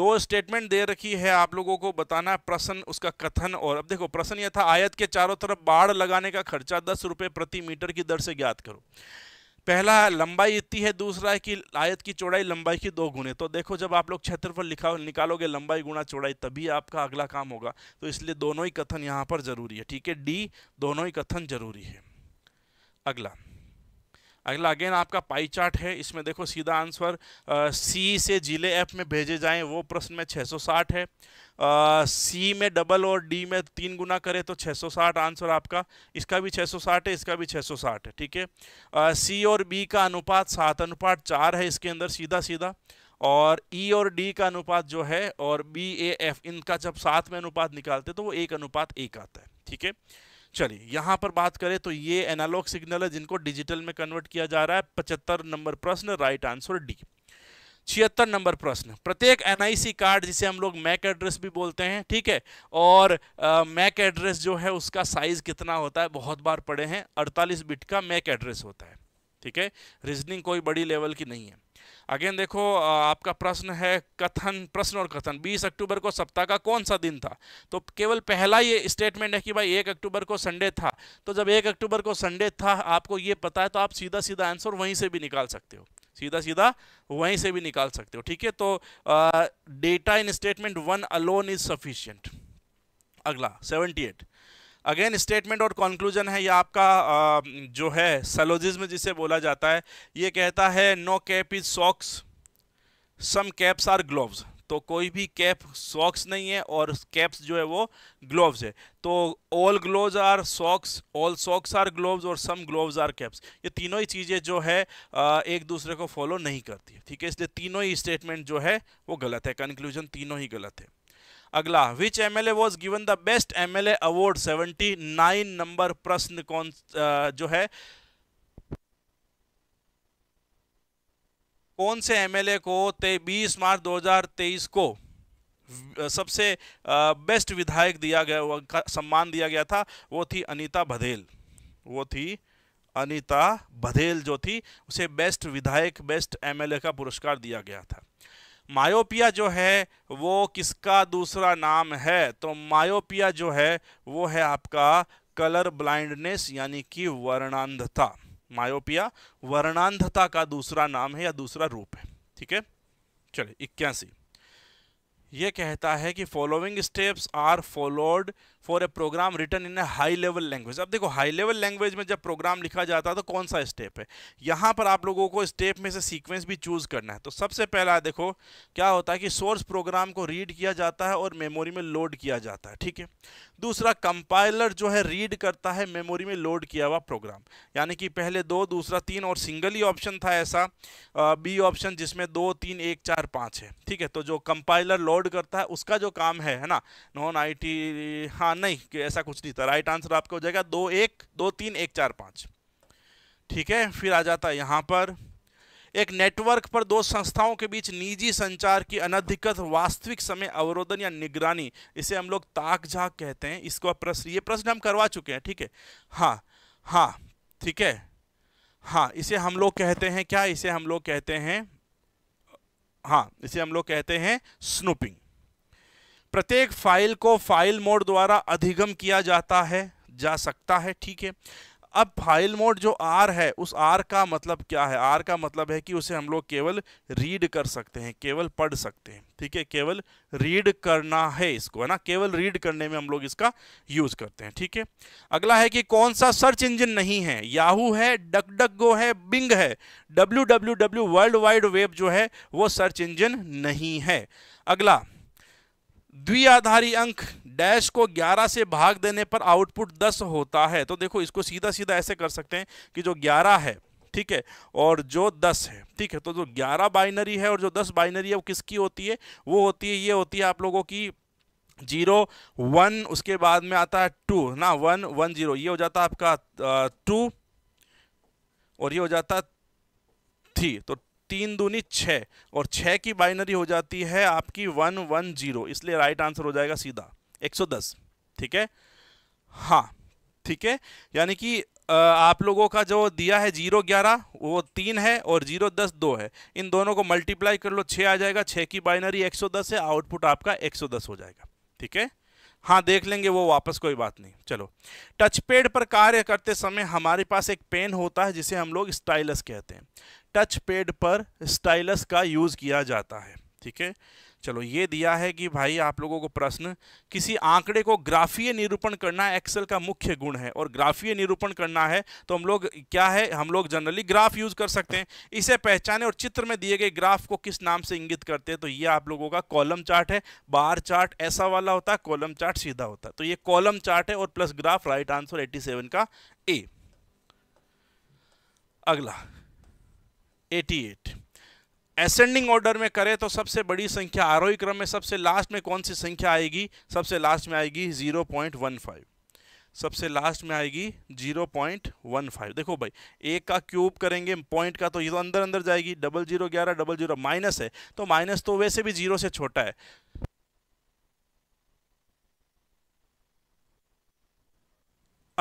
दो स्टेटमेंट दे रखी है आप लोगों को बताना प्रश्न उसका कथन और अब देखो प्रश्न यह था आयत के चारों तरफ बाढ़ लगाने का खर्चा दस रुपये प्रति मीटर की दर से ज्ञात करो पहला लंबाई इतनी है दूसरा है कि आयत की चौड़ाई लंबाई की दो गुने तो देखो जब आप लोग क्षेत्रफल लिखा निकालोगे लंबाई गुणा चौड़ाई तभी आपका अगला काम होगा तो इसलिए दोनों ही कथन यहाँ पर जरूरी है ठीक है डी दोनों ही कथन जरूरी है अगला अगला अगेन आपका पाई चार्ट है इसमें देखो सीधा आंसर सी से जिले ऐप में भेजे जाएं वो प्रश्न में 660 है सी में डबल और डी में तीन गुना करें तो 660 आंसर आपका इसका भी 660 है इसका भी 660 है ठीक है सी और बी का अनुपात सात अनुपात चार है इसके अंदर सीधा सीधा और ई e और डी का अनुपात जो है और बी ए एफ इनका जब सात में अनुपात निकालते तो वो एक अनुपात एक आता है ठीक है चलिए यहाँ पर बात करें तो ये एनालॉग सिग्नल है जिनको डिजिटल में कन्वर्ट किया जा रहा है पचहत्तर नंबर प्रश्न राइट आंसर डी छिहत्तर नंबर प्रश्न प्रत्येक एनआईसी कार्ड जिसे हम लोग मैक एड्रेस भी बोलते हैं ठीक है और मैक एड्रेस जो है उसका साइज कितना होता है बहुत बार पढ़े हैं 48 बिट का मैक एड्रेस होता है ठीक है रीजनिंग कोई बड़ी लेवल की नहीं है अगेन देखो आपका प्रश्न है कथन प्रश्न और कथन 20 अक्टूबर को सप्ताह का कौन सा दिन था तो केवल पहला ये स्टेटमेंट है कि भाई एक अक्टूबर को संडे था तो जब एक अक्टूबर को संडे था आपको ये पता है तो आप सीधा सीधा आंसर वहीं से भी निकाल सकते हो सीधा सीधा वहीं से भी निकाल सकते हो ठीक है तो data in statement one alone is sufficient अगला एट अगेन स्टेटमेंट और कंक्लूजन है यह आपका आ, जो है सलोजिज्म जिसे बोला जाता है ये कहता है no cap is socks some caps are gloves तो कोई भी कैप सॉक्स नहीं है और कैप्स जो है वो ग्लोव्स है तो all gloves are socks all socks are gloves और सम ग्लोव्स आर कैप्स ये तीनों ही चीज़ें जो है एक दूसरे को फॉलो नहीं करती ठीक है इसलिए तीनों ही स्टेटमेंट जो है वो गलत है कंक्लूजन तीनों ही गलत है अगला which M L A was given the best M L A award seventy nine number प्रश्न कौन जो है कौन से एमएलए को मार्च दो मार्च 2023 को सबसे बेस्ट विधायक दिया गया सम्मान दिया गया था वो थी अनीता बधेल वो थी अनीता बधेल जो थी उसे बेस्ट विधायक बेस्ट एमएलए का पुरस्कार दिया गया था मायोपिया जो है वो किसका दूसरा नाम है तो मायोपिया जो है वो है आपका कलर ब्लाइंडनेस यानी कि वर्णांधता मायोपिया वर्णांधता का दूसरा नाम है या दूसरा रूप है ठीक है चलिए इक्यासी ये कहता है कि following steps are followed for a program written in a high level language अब देखो हाई लेवल लैंग्वेज में जब प्रोग्राम लिखा जाता है तो कौन सा स्टेप है यहाँ पर आप लोगों को स्टेप में से सीक्वेंस भी चूज़ करना है तो सबसे पहला देखो क्या होता है कि सोर्स प्रोग्राम को रीड किया जाता है और मेमोरी में लोड किया जाता है ठीक है दूसरा कंपाइलर जो है रीड करता है मेमोरी में लोड किया हुआ प्रोग्राम यानी कि पहले दो दूसरा तीन और सिंगल ही ऑप्शन था ऐसा बी ऑप्शन जिसमें दो तीन एक चार पाँच है ठीक है तो जो कंपाइलर लोड करता है उसका जो काम है है ना नॉन आई टी हाँ नहीं ऐसा कुछ नहीं था राइट आंसर आपका हो जाएगा दो एक दो तीन एक चार पाँच ठीक है फिर आ जाता है यहाँ पर एक नेटवर्क पर दो संस्थाओं के बीच निजी संचार की अनधिकृत वास्तविक समय अवरोधन या निगरानी इसे हम लोग ताक झाक कहते हैं इसको प्रश्न ये प्रश्न हम करवा चुके हैं ठीक है हाँ हाँ ठीक है हाँ इसे हम लोग कहते हैं क्या इसे हम लोग कहते हैं हाँ इसे हम लोग कहते हैं स्नूपिंग प्रत्येक फाइल को फाइल मोड द्वारा अधिगम किया जाता है जा सकता है ठीक है अब फाइल मोड जो आर है उस आर का मतलब क्या है आर का मतलब है कि उसे हम लोग केवल रीड कर सकते हैं केवल पढ़ सकते हैं ठीक है केवल रीड करना है इसको है ना केवल रीड करने में हम लोग इसका यूज करते हैं ठीक है अगला है कि कौन सा सर्च इंजन नहीं है याहू है गो है बिंग है W W W world wide web जो है वो सर्च इंजन नहीं है अगला द्विआधारी अंक डैश को 11 से भाग देने पर आउटपुट 10 होता है तो देखो इसको सीधा सीधा ऐसे कर सकते हैं कि जो 11 है ठीक है और जो 10 है ठीक है तो जो 11 बाइनरी है और जो 10 बाइनरी है वो किसकी होती है वो होती है ये होती है आप लोगों की जीरो वन उसके बाद में आता है टू ना वन वन जीरो ये हो जाता है आपका टू और ये हो जाता है थ्री तो तीन दूनी छः और छः की बाइनरी हो जाती है आपकी वन वन जीरो इसलिए राइट आंसर हो जाएगा सीधा एक सौ दस ठीक है हाँ ठीक है यानी कि आप लोगों का जो दिया है जीरो ग्यारह वो तीन है और जीरो दस दो है इन दोनों को मल्टीप्लाई कर लो छः आ जाएगा छः की बाइनरी एक सौ दस है आउटपुट आपका एक सौ दस हो जाएगा ठीक है हाँ देख लेंगे वो वापस कोई बात नहीं चलो टचपैड पर कार्य करते समय हमारे पास एक पेन होता है जिसे हम लोग स्टाइलस कहते हैं टच पेड पर स्टाइलस का यूज़ किया जाता है ठीक है चलो ये दिया है कि भाई आप लोगों को प्रश्न किसी आंकड़े को ग्राफीय निरूपण करना एक्सेल का मुख्य गुण है और ग्राफीय निरूपण करना है तो हम लोग क्या है हम लोग जनरली ग्राफ यूज कर सकते हैं इसे पहचाने और चित्र में दिए गए ग्राफ को किस नाम से इंगित करते हैं तो ये आप लोगों का कॉलम चार्ट है बार चार्ट ऐसा वाला होता है कॉलम चार्ट सीधा होता है तो ये कॉलम चार्ट है और plus graph right answer eighty का ए अगला 88 एसेंडिंग ऑर्डर में करें तो सबसे बड़ी संख्या आरोही e क्रम में सबसे लास्ट में कौन सी संख्या आएगी सबसे लास्ट में आएगी 0.15 सबसे लास्ट में आएगी 0.15 देखो भाई एक का क्यूब करेंगे पॉइंट का तो ये तो अंदर अंदर जाएगी डबल जीरो ग्यारह डबल जीरो माइनस है तो माइनस तो वैसे भी जीरो से छोटा है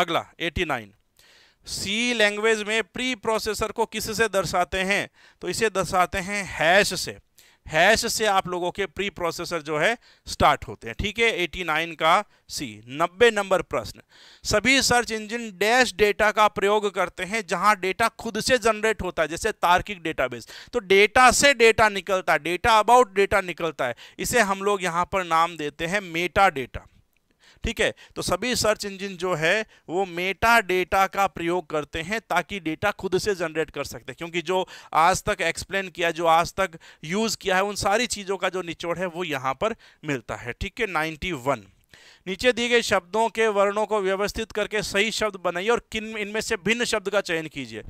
अगला 89 सी लैंग्वेज में प्री प्रोसेसर को किस से दर्शाते हैं तो इसे दर्शाते हैं हैश से हैश से आप लोगों के प्री प्रोसेसर जो है स्टार्ट होते हैं ठीक है 89 का सी 90 नंबर प्रश्न सभी सर्च इंजन डैश डेटा का प्रयोग करते हैं जहां डेटा खुद से जनरेट होता है जैसे तार्किक डेटाबेस तो डेटा से डेटा निकलता है डेटा अबाउट डेटा निकलता है इसे हम लोग यहां पर नाम देते हैं मेटा डेटा ठीक है तो सभी सर्च इंजन जो है वो मेटा डेटा का प्रयोग करते हैं ताकि डेटा खुद से जनरेट कर सकते क्योंकि जो आज तक एक्सप्लेन किया जो आज तक यूज़ किया है उन सारी चीज़ों का जो निचोड़ है वो यहां पर मिलता है ठीक है नाइन्टी वन नीचे दिए गए शब्दों के वर्णों को व्यवस्थित करके सही शब्द बनाइए और किन इनमें से भिन्न शब्द का चयन कीजिए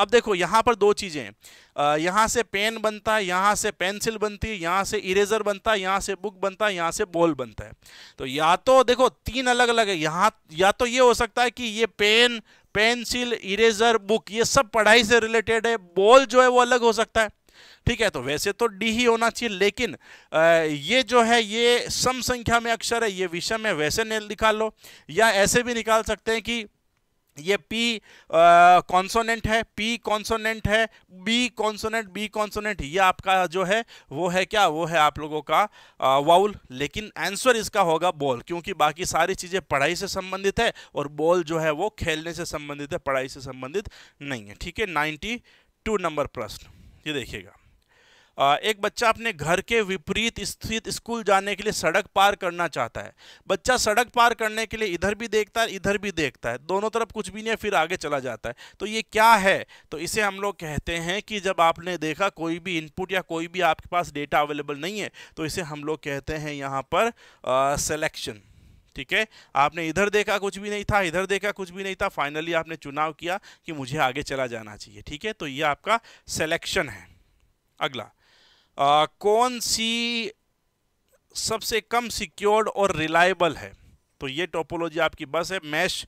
अब देखो यहाँ पर दो चीज़ें यहाँ से पेन बनता है यहाँ से पेंसिल बनती है यहाँ से इरेजर बनता है यहाँ से बुक बनता है यहाँ से बॉल बनता है तो या तो देखो तीन अलग अलग है यहाँ या तो ये हो सकता है कि ये पेन पेंसिल इरेजर बुक ये सब पढ़ाई से रिलेटेड है बॉल जो है वो अलग हो सकता है ठीक है तो वैसे तो डी ही होना चाहिए लेकिन ये जो है ये सम संख्या में अक्षर है ये विषम है वैसे निकाल लो या ऐसे भी निकाल सकते हैं कि ये पी कॉन्सोनेंट है पी कॉन्सोनेंट है बी कॉन्सोनेंट बी कॉन्सोनेंट ये आपका जो है वो है क्या वो है आप लोगों का वाउल लेकिन आंसर इसका होगा बॉल क्योंकि बाकी सारी चीज़ें पढ़ाई से संबंधित है और बॉल जो है वो खेलने से संबंधित है पढ़ाई से संबंधित नहीं है ठीक है नाइन्टी टू नंबर प्रश्न ये देखिएगा एक बच्चा अपने घर के विपरीत स्थित स्कूल जाने के लिए सड़क पार करना चाहता है बच्चा सड़क पार करने के लिए इधर भी देखता है इधर भी देखता है दोनों तरफ कुछ भी नहीं है फिर आगे चला जाता है तो ये क्या है तो इसे हम लोग कहते हैं कि जब आपने देखा कोई भी इनपुट या कोई भी आपके पास डेटा अवेलेबल नहीं है तो इसे हम लोग कहते हैं यहाँ पर सेलेक्शन ठीक है आपने इधर देखा कुछ भी नहीं था इधर देखा कुछ भी नहीं था फाइनली आपने चुनाव किया कि मुझे आगे चला जाना चाहिए ठीक है तो ये आपका सेलेक्शन है अगला आ, कौन सी सबसे कम सिक्योर्ड और रिलायबल है तो ये टोपोलॉजी आपकी बस है मैश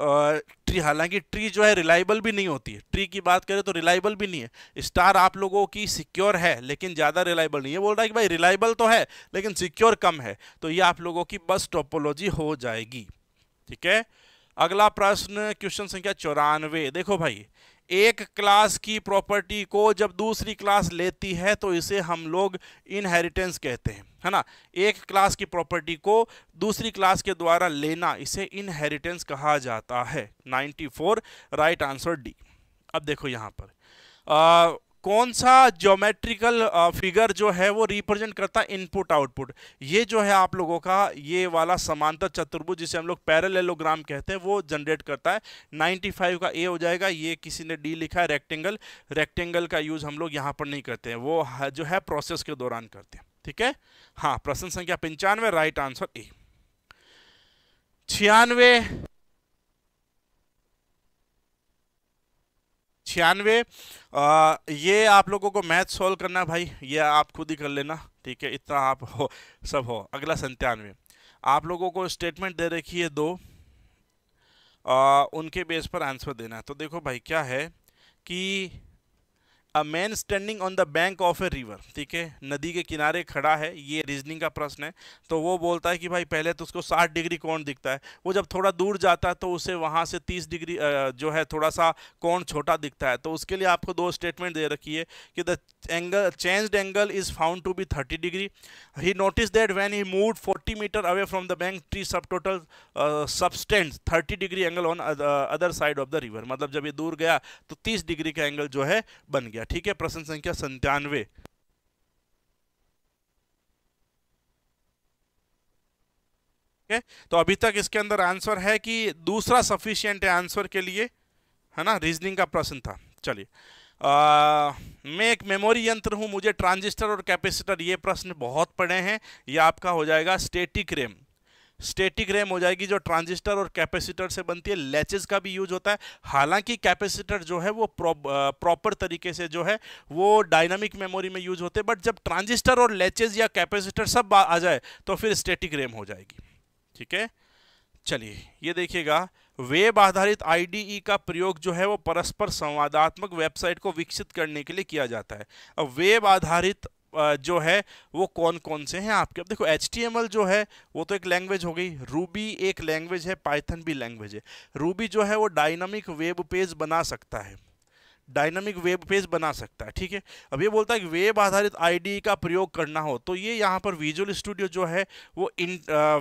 ट्री हालांकि ट्री जो है रिलायबल भी नहीं होती है ट्री की बात करें तो रिलायबल भी नहीं है स्टार आप लोगों की सिक्योर है लेकिन ज़्यादा रिलायबल नहीं है बोल रहा है कि भाई रिलायबल तो है लेकिन सिक्योर कम है तो ये आप लोगों की बस टोपोलॉजी हो जाएगी ठीक है अगला प्रश्न क्वेश्चन संख्या चौरानवे देखो भाई एक क्लास की प्रॉपर्टी को जब दूसरी क्लास लेती है तो इसे हम लोग इनहेरिटेंस कहते हैं है ना एक क्लास की प्रॉपर्टी को दूसरी क्लास के द्वारा लेना इसे इनहेरिटेंस कहा जाता है 94 राइट आंसर डी अब देखो यहाँ पर आ, कौन सा ज्योमेट्रिकल फिगर जो है वो रिप्रेजेंट करता है इनपुट आउटपुट ये जो है आप लोगों का ये वाला समांतर चतुर्भुज जिसे हम लोग पैरेललोग्राम कहते हैं वो जनरेट करता है 95 का ए हो जाएगा ये किसी ने डी लिखा है रेक्टेंगल रेक्टेंगल का यूज़ हम लोग यहाँ पर नहीं करते हैं वो जो है प्रोसेस के दौरान करते हैं ठीक है हाँ प्रश्न संख्या पंचानवे राइट आंसर ए छियानवे छियानवे ये आप लोगों को मैथ सॉल्व करना भाई ये आप खुद ही कर लेना ठीक है इतना आप हो सब हो अगला संतानवे आप लोगों को स्टेटमेंट दे रखी है दो आ, उनके बेस पर आंसर देना तो देखो भाई क्या है कि a man standing on the bank of a river ठीक है नदी के किनारे खड़ा है ये रीजनिंग का प्रश्न है तो वो बोलता है कि भाई पहले तो उसको 60 डिग्री कौन दिखता है वो जब थोड़ा दूर जाता है तो उसे वहाँ से 30 डिग्री जो है थोड़ा सा कौन छोटा दिखता है तो उसके लिए आपको दो स्टेटमेंट दे रखी है कि the angle change angle is found to be thirty degree he notice that when he move forty meter away from the bank tree sub total subtends thirty degree angle on other side of the river मतलब जब ये दूर गया तो तीस degree का angle जो है बन गया गया ठीक है प्रश्न संख्या संतानवे Okay? तो अभी तक इसके अंदर आंसर है कि दूसरा सफिशियंट है आंसर के लिए है ना रीजनिंग का प्रश्न था चलिए मैं एक मेमोरी यंत्र हूं मुझे ट्रांजिस्टर और कैपेसिटर ये प्रश्न बहुत पड़े हैं ये आपका हो जाएगा स्टेटिक रेम स्टेटिक रैम हो जाएगी जो ट्रांजिस्टर और कैपेसिटर से बनती है लेचेज का भी यूज होता है हालांकि कैपेसिटर जो है वो प्रॉपर तरीके से जो है वो डायनामिक मेमोरी में यूज होते हैं बट जब ट्रांजिस्टर और लेचेज या कैपेसिटर सब आ जाए तो फिर स्टेटिक रैम हो जाएगी ठीक है चलिए ये देखिएगा वेब आधारित आई e का प्रयोग जो है वो परस्पर संवादात्मक वेबसाइट को विकसित करने के लिए किया जाता है अब वेब आधारित जो है वो कौन कौन से हैं आपके अब देखो एच जो है वो तो एक लैंग्वेज हो गई रूबी एक लैंग्वेज है पाइथन भी लैंग्वेज है रूबी जो है वो डायनामिक वेब पेज बना सकता है डायनामिक वेब पेज बना सकता है ठीक है अब ये बोलता है कि वेब आधारित आई का प्रयोग करना हो तो ये यहाँ पर विजुअल स्टूडियो जो है वो इन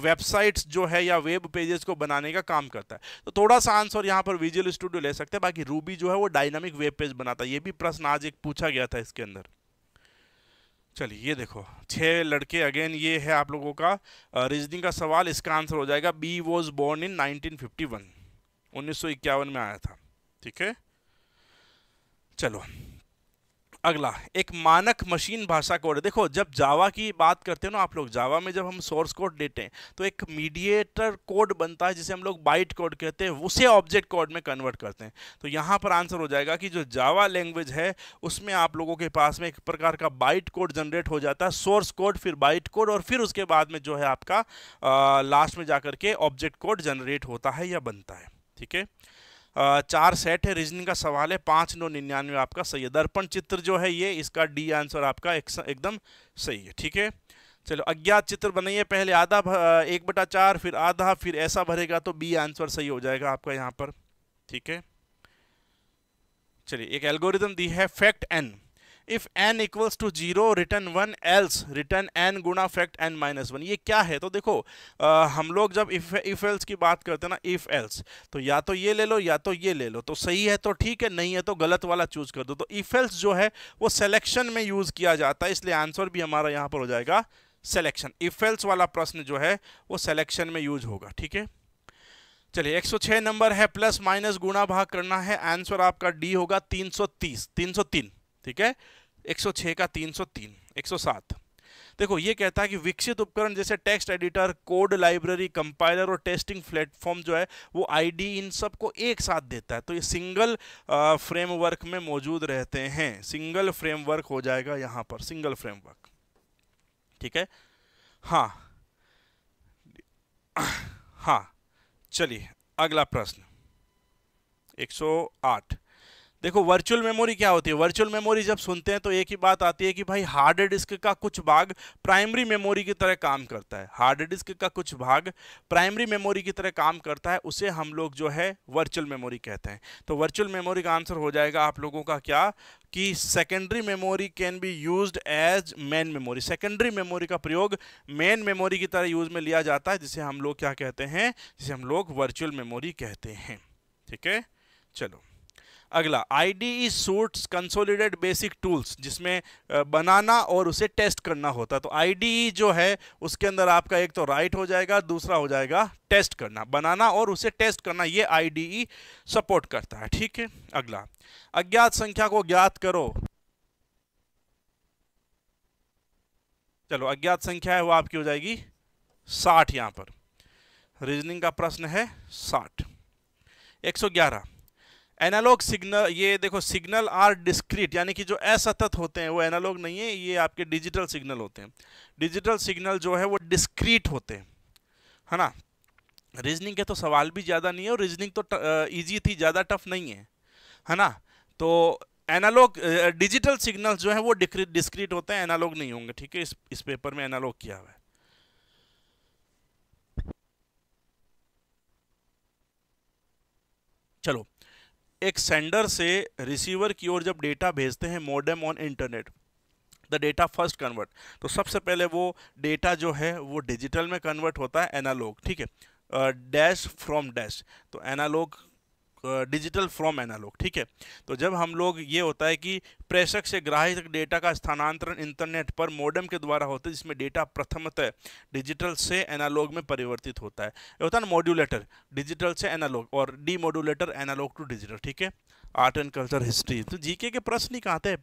वेबसाइट्स जो है या वेब पेजेस को बनाने का काम करता है तो थोड़ा सा आंसर यहाँ पर विजुअल स्टूडियो ले सकते हैं बाकी रूबी जो है वो डायनामिक वेब पेज बनाता है ये भी प्रश्न आज एक पूछा गया था इसके अंदर चलिए ये देखो छः लड़के अगेन ये है आप लोगों का रीजनिंग का सवाल इसका आंसर हो जाएगा बी वॉज बोर्न इन 1951 1951 में आया था ठीक है चलो अगला एक मानक मशीन भाषा कोड देखो जब जावा की बात करते हो ना आप लोग जावा में जब हम सोर्स कोड देते हैं तो एक मीडिएटर कोड बनता है जिसे हम लोग बाइट कोड कहते हैं उसे ऑब्जेक्ट कोड में कन्वर्ट करते हैं तो यहाँ पर आंसर हो जाएगा कि जो जावा लैंग्वेज है उसमें आप लोगों के पास में एक प्रकार का बाइट कोड जनरेट हो जाता है सोर्स कोड फिर बाइट कोड और फिर उसके बाद में जो है आपका लास्ट में जा के ऑब्जेक्ट कोड जनरेट होता है या बनता है ठीक है चार सेट है रीजनिंग का सवाल है पाँच नौ निन्यानवे आपका सही है दर्पण चित्र जो है ये इसका डी आंसर आपका एकदम सही है ठीक है चलो अज्ञात चित्र बनाइए पहले आधा एक बटा चार फिर आधा फिर ऐसा भरेगा तो बी आंसर सही हो जाएगा आपका यहाँ पर ठीक है चलिए एक एल्गोरिदम दी है fact n if n equals to zero return one else return n गुणा फैक्ट एन माइनस वन ये क्या है तो देखो आ, हम लोग जब इफ इफ एल्स की बात करते हैं ना इफ एल्स तो या तो ये ले लो या तो ये ले लो तो सही है तो ठीक है नहीं है तो गलत वाला चूज कर दो तो इफ एल्स जो है वो सेलेक्शन में यूज किया जाता है इसलिए आंसर भी हमारा यहाँ पर हो जाएगा सेलेक्शन इफ एल्स वाला प्रश्न जो है वो सेलेक्शन में यूज होगा ठीक है चलिए 106 नंबर है प्लस माइनस गुणा भाग करना है आंसर आपका डी होगा 330 303 ठीक है 106 का 303 107 देखो ये कहता है कि विकसित उपकरण जैसे text editor code library compiler और टेस्टिंग प्लेटफॉर्म जो है वो आईडी इन सब को एक साथ देता है तो ये सिंगल फ्रेमवर्क में मौजूद रहते हैं सिंगल फ्रेमवर्क हो जाएगा यहाँ पर सिंगल फ्रेमवर्क ठीक है हाँ हाँ चलिए अगला प्रश्न 108 देखो वर्चुअल मेमोरी क्या होती है वर्चुअल मेमोरी जब सुनते हैं तो एक ही बात आती है कि भाई हार्ड डिस्क का कुछ भाग प्राइमरी मेमोरी की तरह काम करता है हार्ड डिस्क का कुछ भाग प्राइमरी मेमोरी की तरह काम करता है उसे हम लोग जो है वर्चुअल मेमोरी कहते हैं तो वर्चुअल मेमोरी का आंसर हो जाएगा आप लोगों का क्या कि secondary memory can be use as main memory secondary memory का प्रयोग मेन मेमोरी की तरह यूज में लिया जाता है जिसे हम लोग क्या कहते हैं जिसे हम लोग वर्चुअल मेमोरी कहते हैं ठीक है चलो अगला IDE suites consolidate basic tools जिसमें बनाना और उसे टेस्ट करना होता है तो आई डी ई जो है उसके अंदर आपका एक तो राइट हो जाएगा दूसरा हो जाएगा टेस्ट करना बनाना और उसे टेस्ट करना ये ई सपोर्ट e करता है ठीक है अगला अज्ञात संख्या को ज्ञात करो चलो अज्ञात संख्या है वो आपकी हो जाएगी साठ यहाँ पर रीजनिंग का प्रश्न है साठ एक सौ ग्यारह एनालॉग सिग्नल ये देखो सिग्नल आर डिस्क्रीट यानी कि जो असतत होते हैं वो एनालॉग नहीं है ये आपके डिजिटल सिग्नल होते हैं डिजिटल सिग्नल जो है वो डिस्क्रीट होते हैं है ना रीजनिंग के तो सवाल भी ज़्यादा नहीं है और रीजनिंग तो ईजी थी ज़्यादा टफ नहीं है है ना तो एनालॉग डिजिटल सिग्नल जो है वो डिस्क्रीट होते हैं एनालॉग नहीं होंगे ठीक है इस इस पेपर में एनालॉग किया हुआ है चलो एक सेंडर से रिसीवर की ओर जब डेटा भेजते हैं modem on internet the data first convert तो सबसे पहले वो डेटा जो है वो डिजिटल में कन्वर्ट होता है एनालॉग ठीक है डैश फ्रॉम डैश तो एनालॉग डिजिटल फ्रॉम एनालॉग ठीक है तो जब हम लोग ये होता है कि प्रेषक से ग्राहक तक डेटा का स्थानांतरण इंटरनेट पर मॉडम के द्वारा होता है जिसमें डेटा प्रथमतः डिजिटल से एनालॉग में परिवर्तित होता है ये होता है ना मॉड्यूलेटर डिजिटल से एनालॉग और demodulator analog to digital ठीक है आर्ट एंड कल्चर हिस्ट्री तो जीके के प्रश्न ही कहाँ थे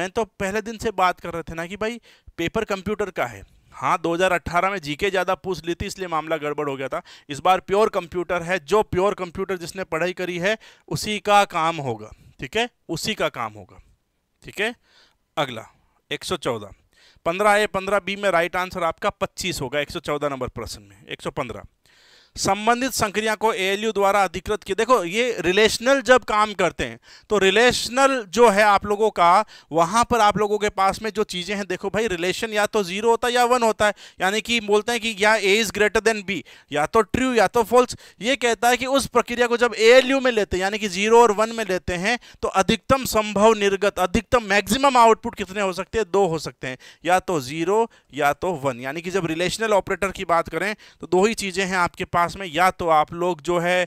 मैं तो पहले दिन से बात कर रहे थे ना कि भाई पेपर कंप्यूटर का है हाँ 2018 में जीके ज़्यादा पूछ ली थी इसलिए मामला गड़बड़ हो गया था इस बार प्योर कंप्यूटर है जो प्योर कंप्यूटर जिसने पढ़ाई करी है उसी का काम होगा ठीक है उसी का काम होगा ठीक है अगला 114 पंद्रह ए पंद्रह बी में राइट आंसर आपका पच्चीस होगा 114 नंबर प्रश्न में 115 संबंधित संक्रिया को एएलयू द्वारा अधिकृत किया देखो ये रिलेशनल जब काम करते हैं तो रिलेशनल जो है आप लोगों का वहां पर आप लोगों के पास में जो चीज़ें हैं देखो भाई रिलेशन या तो जीरो होता है या वन होता है यानी कि बोलते हैं कि या A is greater than B या तो ट्रू या तो फॉल्स ये कहता है कि उस प्रक्रिया को जब ए में लेते हैं यानी कि जीरो और वन में लेते हैं तो अधिकतम संभव निर्गत अधिकतम मैक्सिमम आउटपुट कितने हो सकते हैं दो हो सकते हैं या तो जीरो या तो वन यानी कि जब रिलेशनल ऑपरेटर की बात करें तो दो ही चीज़ें हैं आपके पास क्लास में या तो आप लोग जो है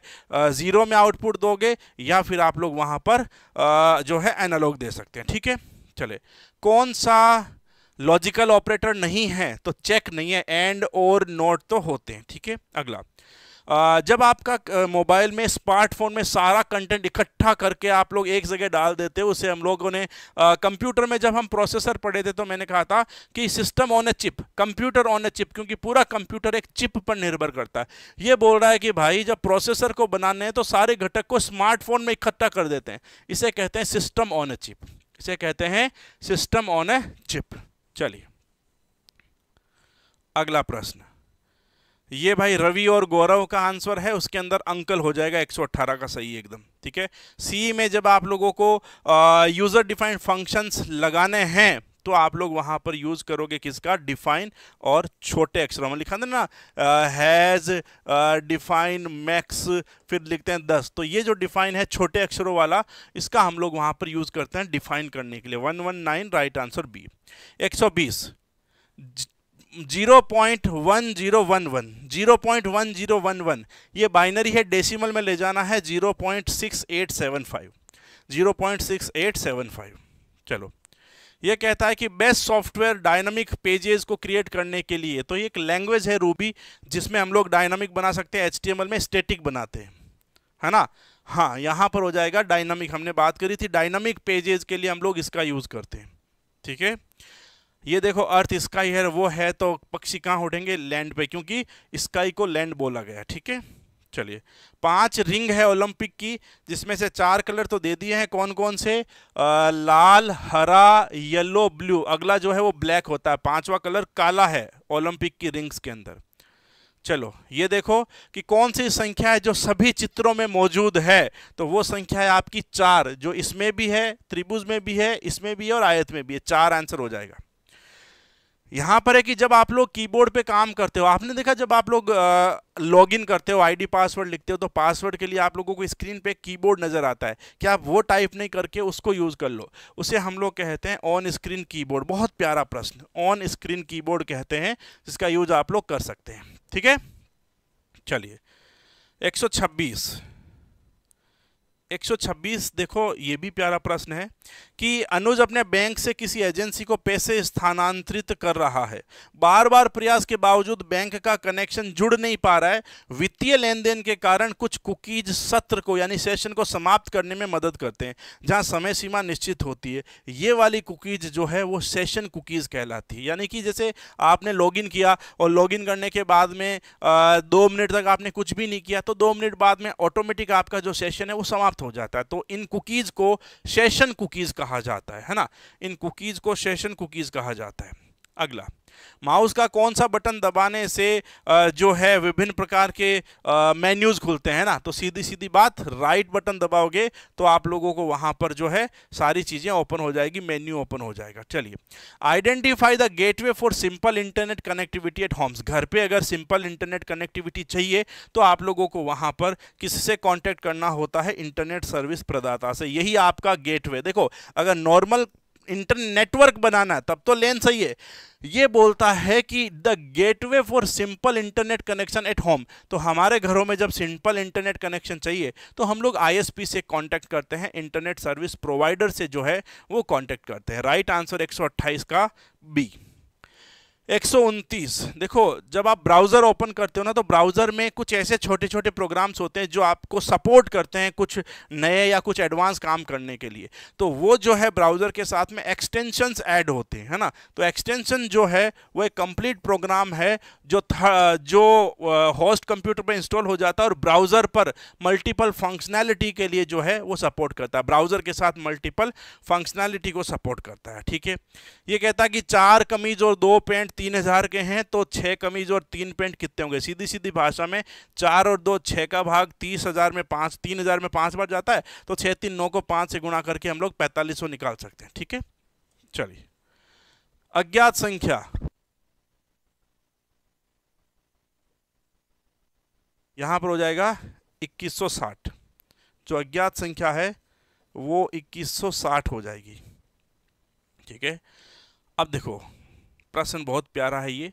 ज़ीरो में आउटपुट दोगे या फिर आप लोग वहाँ पर जो है एनालॉग दे सकते हैं ठीक है चले कौन सा लॉजिकल ऑपरेटर नहीं है तो चेक नहीं है एंड और नोट तो होते हैं ठीक है अगला जब आपका मोबाइल में स्मार्टफोन में सारा कंटेंट इकट्ठा करके आप लोग एक जगह डाल देते हो उसे हम लोगों ने कंप्यूटर में जब हम प्रोसेसर पढ़े थे तो मैंने कहा था कि system on a chip computer on a chip क्योंकि पूरा कंप्यूटर एक चिप पर निर्भर करता है ये बोल रहा है कि भाई जब प्रोसेसर को बनाने हैं तो सारे घटक को स्मार्टफोन में इकट्ठा कर देते हैं इसे कहते हैं सिस्टम ऑन ए चिप इसे कहते हैं सिस्टम ऑन ए चिप चलिए अगला प्रश्न ये भाई रवि और गौरव का आंसर है उसके अंदर अंकल हो जाएगा 118 का सही एकदम ठीक है सी में जब आप लोगों को यूज़र डिफाइंड फंक्शंस लगाने हैं तो आप लोग वहां पर यूज करोगे किसका डिफाइन और छोटे अक्षरों में लिखा ना हैज डिफाइन मैक्स फिर लिखते हैं दस तो ये जो डिफाइन है छोटे अक्षरों वाला इसका हम लोग वहां पर यूज करते हैं डिफाइन करने के लिए one one nine right answer B एक सौ बीस zero point one zero one one zero point one zero one one ये बाइनरी है डेसिमल में ले जाना है zero point six eight seven five zero point six eight seven five चलो ये कहता है कि बेस्ट सॉफ्टवेयर डायनामिक पेजेस को क्रिएट करने के लिए तो ये एक लैंग्वेज है रूबी जिसमें हम लोग डायनामिक बना सकते हैं एच में स्टेटिक बनाते हैं है ना हाँ यहाँ पर हो जाएगा डायनामिक हमने बात करी थी डायनामिक पेजेस के लिए हम लोग इसका यूज़ करते हैं ठीक है ये देखो अर्थ स्काई है वो है तो पक्षी कहाँ उठेंगे लैंड पे क्योंकि स्काई को लैंड बोला गया ठीक है चलिए पांच रिंग है ओलंपिक की जिसमें से चार कलर तो दे दिए हैं कौन कौन से आ, लाल हरा येलो ब्लू अगला जो है वो ब्लैक होता है पांचवा कलर काला है ओलंपिक की रिंग्स के अंदर चलो ये देखो कि कौन सी संख्या है जो सभी चित्रों में मौजूद है तो वो संख्या है आपकी चार जो इसमें भी है त्रिभुज में भी है इसमें भी है और आयत में भी है चार आंसर हो जाएगा यहाँ पर है कि जब आप लोग कीबोर्ड पे काम करते हो आपने देखा जब आप लोग लॉगिन करते हो आईडी पासवर्ड लिखते हो तो पासवर्ड के लिए आप लोगों को स्क्रीन पे कीबोर्ड नज़र आता है कि आप वो टाइप नहीं करके उसको यूज़ कर लो उसे हम लोग कहते हैं ऑन स्क्रीन कीबोर्ड बहुत प्यारा प्रश्न ऑन स्क्रीन कीबोर्ड कहते हैं जिसका यूज़ आप लोग कर सकते हैं ठीक है चलिए एक 126 देखो ये भी प्यारा प्रश्न है कि अनुज अपने बैंक से किसी एजेंसी को पैसे स्थानांतरित कर रहा है बार बार प्रयास के बावजूद बैंक का कनेक्शन जुड़ नहीं पा रहा है वित्तीय लेन देन के कारण कुछ कुकीज सत्र को यानी सेशन को समाप्त करने में मदद करते हैं जहां समय सीमा निश्चित होती है ये वाली कुकीज जो है वो सेशन कुकीज कहलाती है यानी कि जैसे आपने लॉग किया और लॉग करने के बाद में दो मिनट तक आपने कुछ भी नहीं किया तो दो मिनट बाद में ऑटोमेटिक आपका जो सेशन है वो समाप्त समाप्त हो जाता है तो इन कुकीज़ को सेशन कुकीज़ कहा जाता है है ना इन कुकीज़ को सेशन कुकीज़ कहा जाता है अगला माउस का कौन सा बटन दबाने से जो है विभिन्न प्रकार के मेन्यूज़ खुलते हैं ना तो सीधी सीधी बात राइट बटन दबाओगे तो आप लोगों को वहां पर जो है सारी चीज़ें ओपन हो जाएगी मेन्यू ओपन हो जाएगा चलिए identify the gateway for simple internet connectivity at homes घर पे अगर सिंपल इंटरनेट कनेक्टिविटी चाहिए तो आप लोगों को वहां पर किससे कॉन्टेक्ट करना होता है इंटरनेट सर्विस प्रदाता से यही आपका गेट देखो अगर नॉर्मल इंटरनेटवर्क बनाना तब तो लेन सही है ये बोलता है कि the gateway for simple internet connection at home तो हमारे घरों में जब सिंपल इंटरनेट कनेक्शन चाहिए तो हम लोग आईएसपी से कांटेक्ट करते हैं इंटरनेट सर्विस प्रोवाइडर से जो है वो कांटेक्ट करते हैं राइट आंसर 128 का बी एक देखो जब आप ब्राउज़र ओपन करते हो ना तो ब्राउज़र में कुछ ऐसे छोटे छोटे प्रोग्राम्स होते हैं जो आपको सपोर्ट करते हैं कुछ नए या कुछ एडवांस काम करने के लिए तो वो जो है ब्राउज़र के साथ में एक्सटेंशंस ऐड होते हैं है ना तो एक्सटेंशन जो है वो एक कंप्लीट प्रोग्राम है जो जो होस्ट कंप्यूटर पर इंस्टॉल हो जाता है और ब्राउज़र पर मल्टीपल फंक्शनैलिटी के लिए जो है वो सपोर्ट करता है ब्राउज़र के साथ मल्टीपल फंक्शनैलिटी को सपोर्ट करता है ठीक है ये कहता है कि चार कमीज और दो पेंट तीन हज़ार के हैं तो छः कमीज और तीन पेंट कितने होंगे सीधी सीधी भाषा में चार और दो छः का भाग तीस हज़ार में पाँच तीन हज़ार में पाँच बार जाता है तो छः तीन नौ को पाँच से गुणा करके हम लोग पैंतालीस निकाल सकते हैं ठीक है चलिए अज्ञात संख्या यहाँ पर हो जाएगा 2160 जो अज्ञात संख्या है वो 2160 हो जाएगी ठीक है अब देखो प्रश्न बहुत प्यारा है ये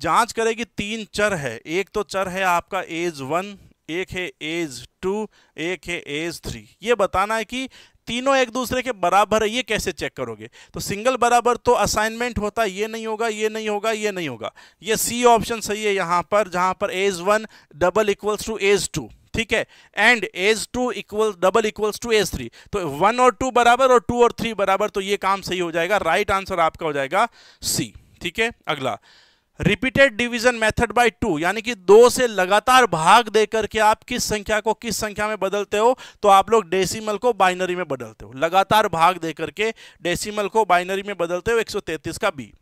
जांच करें कि तीन चर है एक तो चर है आपका एज वन एक है एज टू एक है एज थ्री ये बताना है कि तीनों एक दूसरे के बराबर है ये कैसे चेक करोगे तो सिंगल बराबर तो असाइनमेंट होता ये नहीं होगा ये नहीं होगा ये नहीं होगा ये सी ऑप्शन सही है यहाँ पर जहाँ पर edge one double equals to edge two ठीक है and edge two equal double equals to edge three तो वन और टू बराबर और टू और थ्री बराबर तो ये काम सही हो जाएगा राइट right आंसर आपका हो जाएगा सी ठीक है अगला repeated division method by two यानी कि दो से लगातार भाग देकर के आप किस संख्या को किस संख्या में बदलते हो तो आप लोग डेसिमल को बाइनरी में बदलते हो लगातार भाग देकर के डेसिमल को बाइनरी में बदलते हो 133 का बी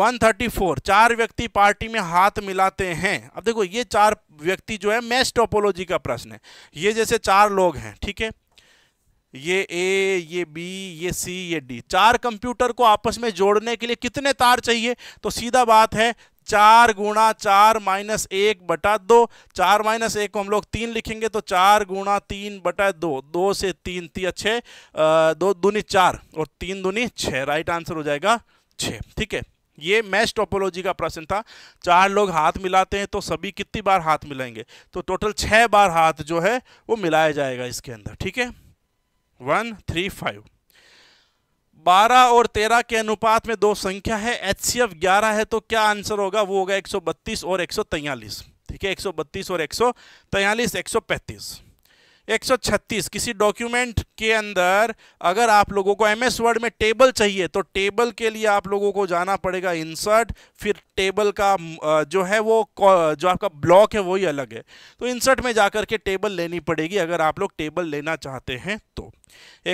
134 चार व्यक्ति पार्टी में हाथ मिलाते हैं अब देखो ये चार व्यक्ति जो है मैच टोपोलॉजी का प्रश्न है ये जैसे चार लोग हैं ठीक है ये ए ये बी ये सी ये डी चार कंप्यूटर को आपस में जोड़ने के लिए कितने तार चाहिए तो सीधा बात है चार गुणा चार माइनस एक बटा दो चार माइनस एक को हम लोग तीन लिखेंगे तो चार गुणा तीन बटा दो दो से तीन तीन छः दो दूनी चार और तीन दूनी छः राइट आंसर हो जाएगा छः ठीक है ये मैच टोपोलॉजी का प्रश्न था चार लोग हाथ मिलाते हैं तो सभी कितनी बार हाथ मिलाएंगे तो टोटल छः बार हाथ जो है वो मिलाया जाएगा इसके अंदर ठीक है वन थ्री फाइव बारह और तेरह के अनुपात में दो संख्या है एच सी एफ ग्यारह है तो क्या आंसर होगा वो होगा एक सौ बत्तीस और एक सौ तैयलीस ठीक है एक सौ बत्तीस और एक सौ तैयलीस एक सौ पैंतीस 136 किसी डॉक्यूमेंट के अंदर अगर आप लोगों को एम एस वर्ड में टेबल चाहिए तो टेबल के लिए आप लोगों को जाना पड़ेगा इंसर्ट फिर टेबल का जो है वो जो आपका ब्लॉक है वही अलग है तो इंसर्ट में जाकर के टेबल लेनी पड़ेगी अगर आप लोग टेबल लेना चाहते हैं तो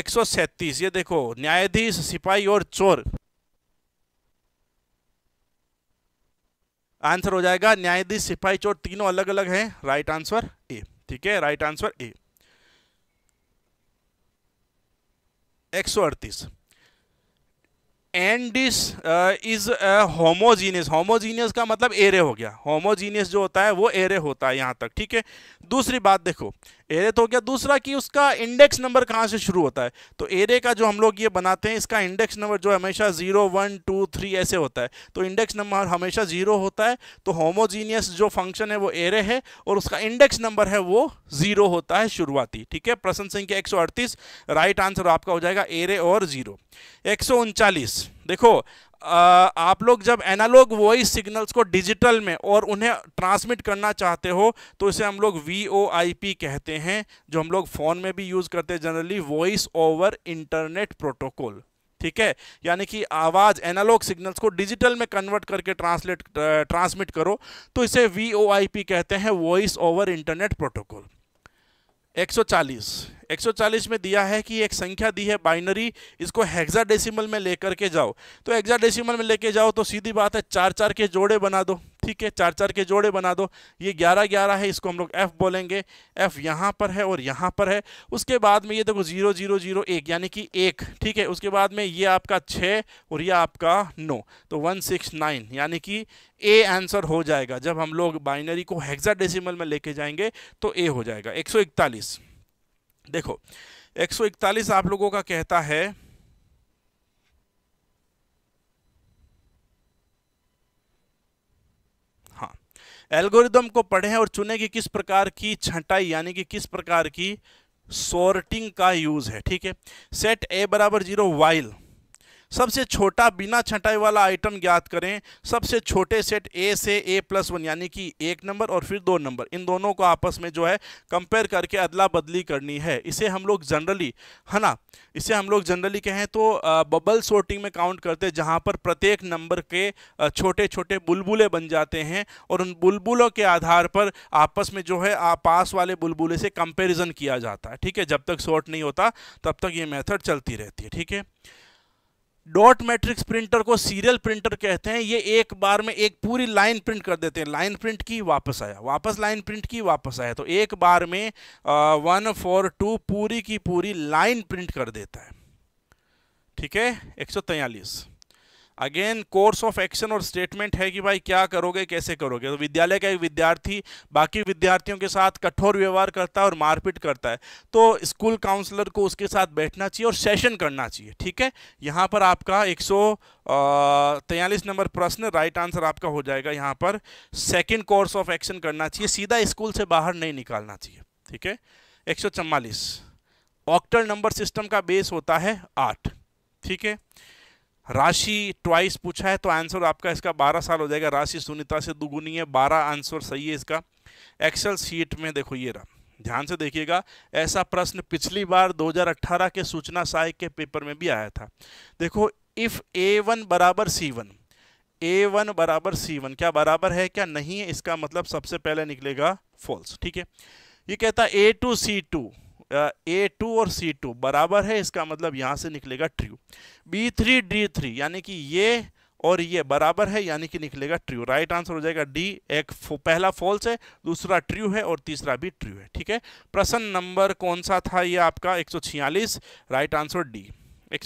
137 ये देखो न्यायाधीश सिपाही और चोर आंसर हो जाएगा न्यायाधीश सिपाही चोर तीनों अलग अलग हैं राइट आंसर ए ठीक है राइट आंसर ए एक सौ अड़तीस and this is homogeneous homogeneous का मतलब एरे हो गया होमोजीनियस जो होता है वो एरे होता है यहाँ तक ठीक है दूसरी बात देखो एरे तो हो गया दूसरा कि उसका इंडेक्स नंबर कहाँ से शुरू होता है तो एरे का जो हम लोग ये बनाते हैं इसका इंडेक्स नंबर जो हमेशा जीरो वन टू थ्री ऐसे होता है तो इंडेक्स नंबर हमेशा जीरो होता है तो होमोजीनियस जो फंक्शन है वो एरे है और उसका इंडेक्स नंबर है वो जीरो होता है शुरुआती ठीक है प्रसन्न संख्या एक राइट आंसर आपका हो जाएगा एरे और जीरो एक देखो आप लोग जब एनालॉग वॉइस सिग्नल्स को डिजिटल में और उन्हें ट्रांसमिट करना चाहते हो तो इसे हम लोग वी कहते हैं जो हम लोग फ़ोन में भी यूज़ करते हैं generally voice over internet protocol ठीक है यानी कि आवाज़ एनालॉग सिग्नल्स को डिजिटल में कन्वर्ट करके ट्रांसलेट ट्रांसमिट करो तो इसे वी कहते हैं वॉइस ओवर इंटरनेट प्रोटोकॉल 140 140 में दिया है कि एक संख्या दी है बाइनरी इसको हेक्साडेसिमल में लेकर के जाओ तो हेक्साडेसिमल में लेके जाओ तो सीधी बात है चार चार के जोड़े बना दो ठीक है चार चार के जोड़े बना दो ये ग्यारह ग्यारह है इसको हम लोग एफ़ बोलेंगे एफ़ यहाँ पर है और यहाँ पर है उसके बाद में ये देखो जीरो जीरो जीरो एक यानी कि एक ठीक है उसके बाद में ये आपका छः और ये आपका नौ तो वन सिक्स नाइन यानी कि ए आंसर हो जाएगा जब हम लोग बाइनरी को हेक्सा डेसिमल में लेके जाएंगे तो ए हो जाएगा एक सौ इकतालीस देखो 141 आप लोगों का कहता है हाँ एल्गोरिदम को पढ़ें और चुने कि किस प्रकार की छंटाई यानी कि किस प्रकार की सॉर्टिंग का यूज है ठीक है सेट ए बराबर जीरो वाइल सबसे छोटा बिना छंटाई वाला आइटम ज्ञात करें सबसे छोटे सेट ए से ए प्लस वन यानी कि एक नंबर और फिर दो नंबर इन दोनों को आपस में जो है कंपेयर करके अदला बदली करनी है इसे हम लोग जनरली है ना इसे हम लोग जनरली कहें तो बबल सोर्टिंग में काउंट करते हैं जहाँ पर प्रत्येक नंबर के छोटे छोटे बुलबुले बन जाते हैं और उन बुलबुलों के आधार पर आपस में जो है पास वाले बुलबुले से कंपेरिजन किया जाता है ठीक है जब तक सॉर्ट नहीं होता तब तक ये मेथड चलती रहती है ठीक है डॉट मैट्रिक्स प्रिंटर को सीरियल प्रिंटर कहते हैं ये एक बार में एक पूरी लाइन प्रिंट कर देते हैं लाइन प्रिंट की वापस आया वापस लाइन प्रिंट की वापस आया तो एक बार में वन फोर टू पूरी की पूरी लाइन प्रिंट कर देता है ठीक है एक सौ तैयलीस अगेन कोर्स ऑफ एक्शन और स्टेटमेंट है कि भाई क्या करोगे कैसे करोगे तो विद्यालय का एक विद्यार्थी बाकी विद्यार्थियों के साथ कठोर व्यवहार करता है और मारपीट करता है तो स्कूल काउंसलर को उसके साथ बैठना चाहिए और सेशन करना चाहिए ठीक है यहाँ पर आपका एक तैयलीस नंबर प्रश्न राइट आंसर आपका हो जाएगा यहाँ पर सेकेंड कोर्स ऑफ एक्शन करना चाहिए सीधा स्कूल से बाहर नहीं निकालना चाहिए ठीक है एक सौ ऑक्टल नंबर सिस्टम का बेस होता है आठ ठीक है राशि ट्वाइस पूछा है तो आंसर आपका इसका बारह साल हो जाएगा राशि सुनीता से दुगुनी है बारह आंसर सही है इसका एक्सेल सीट में देखो ये रहा ध्यान से देखिएगा ऐसा प्रश्न पिछली बार 2018 के सूचना सहायक के पेपर में भी आया था देखो इफ़ ए वन बराबर सी वन ए वन बराबर सी वन क्या बराबर है क्या नहीं है इसका मतलब सबसे पहले निकलेगा फॉल्स ठीक है ये कहता A two C two A two और सी टू बराबर है इसका मतलब यहाँ से निकलेगा true B three D three यानी कि ये और ये बराबर है यानी कि निकलेगा ट्रू राइट आंसर हो जाएगा डी एक पहला फॉल्स है दूसरा ट्रू है और तीसरा भी ट्रू है ठीक है प्रश्न नंबर कौन सा था ये आपका एक राइट आंसर डी एक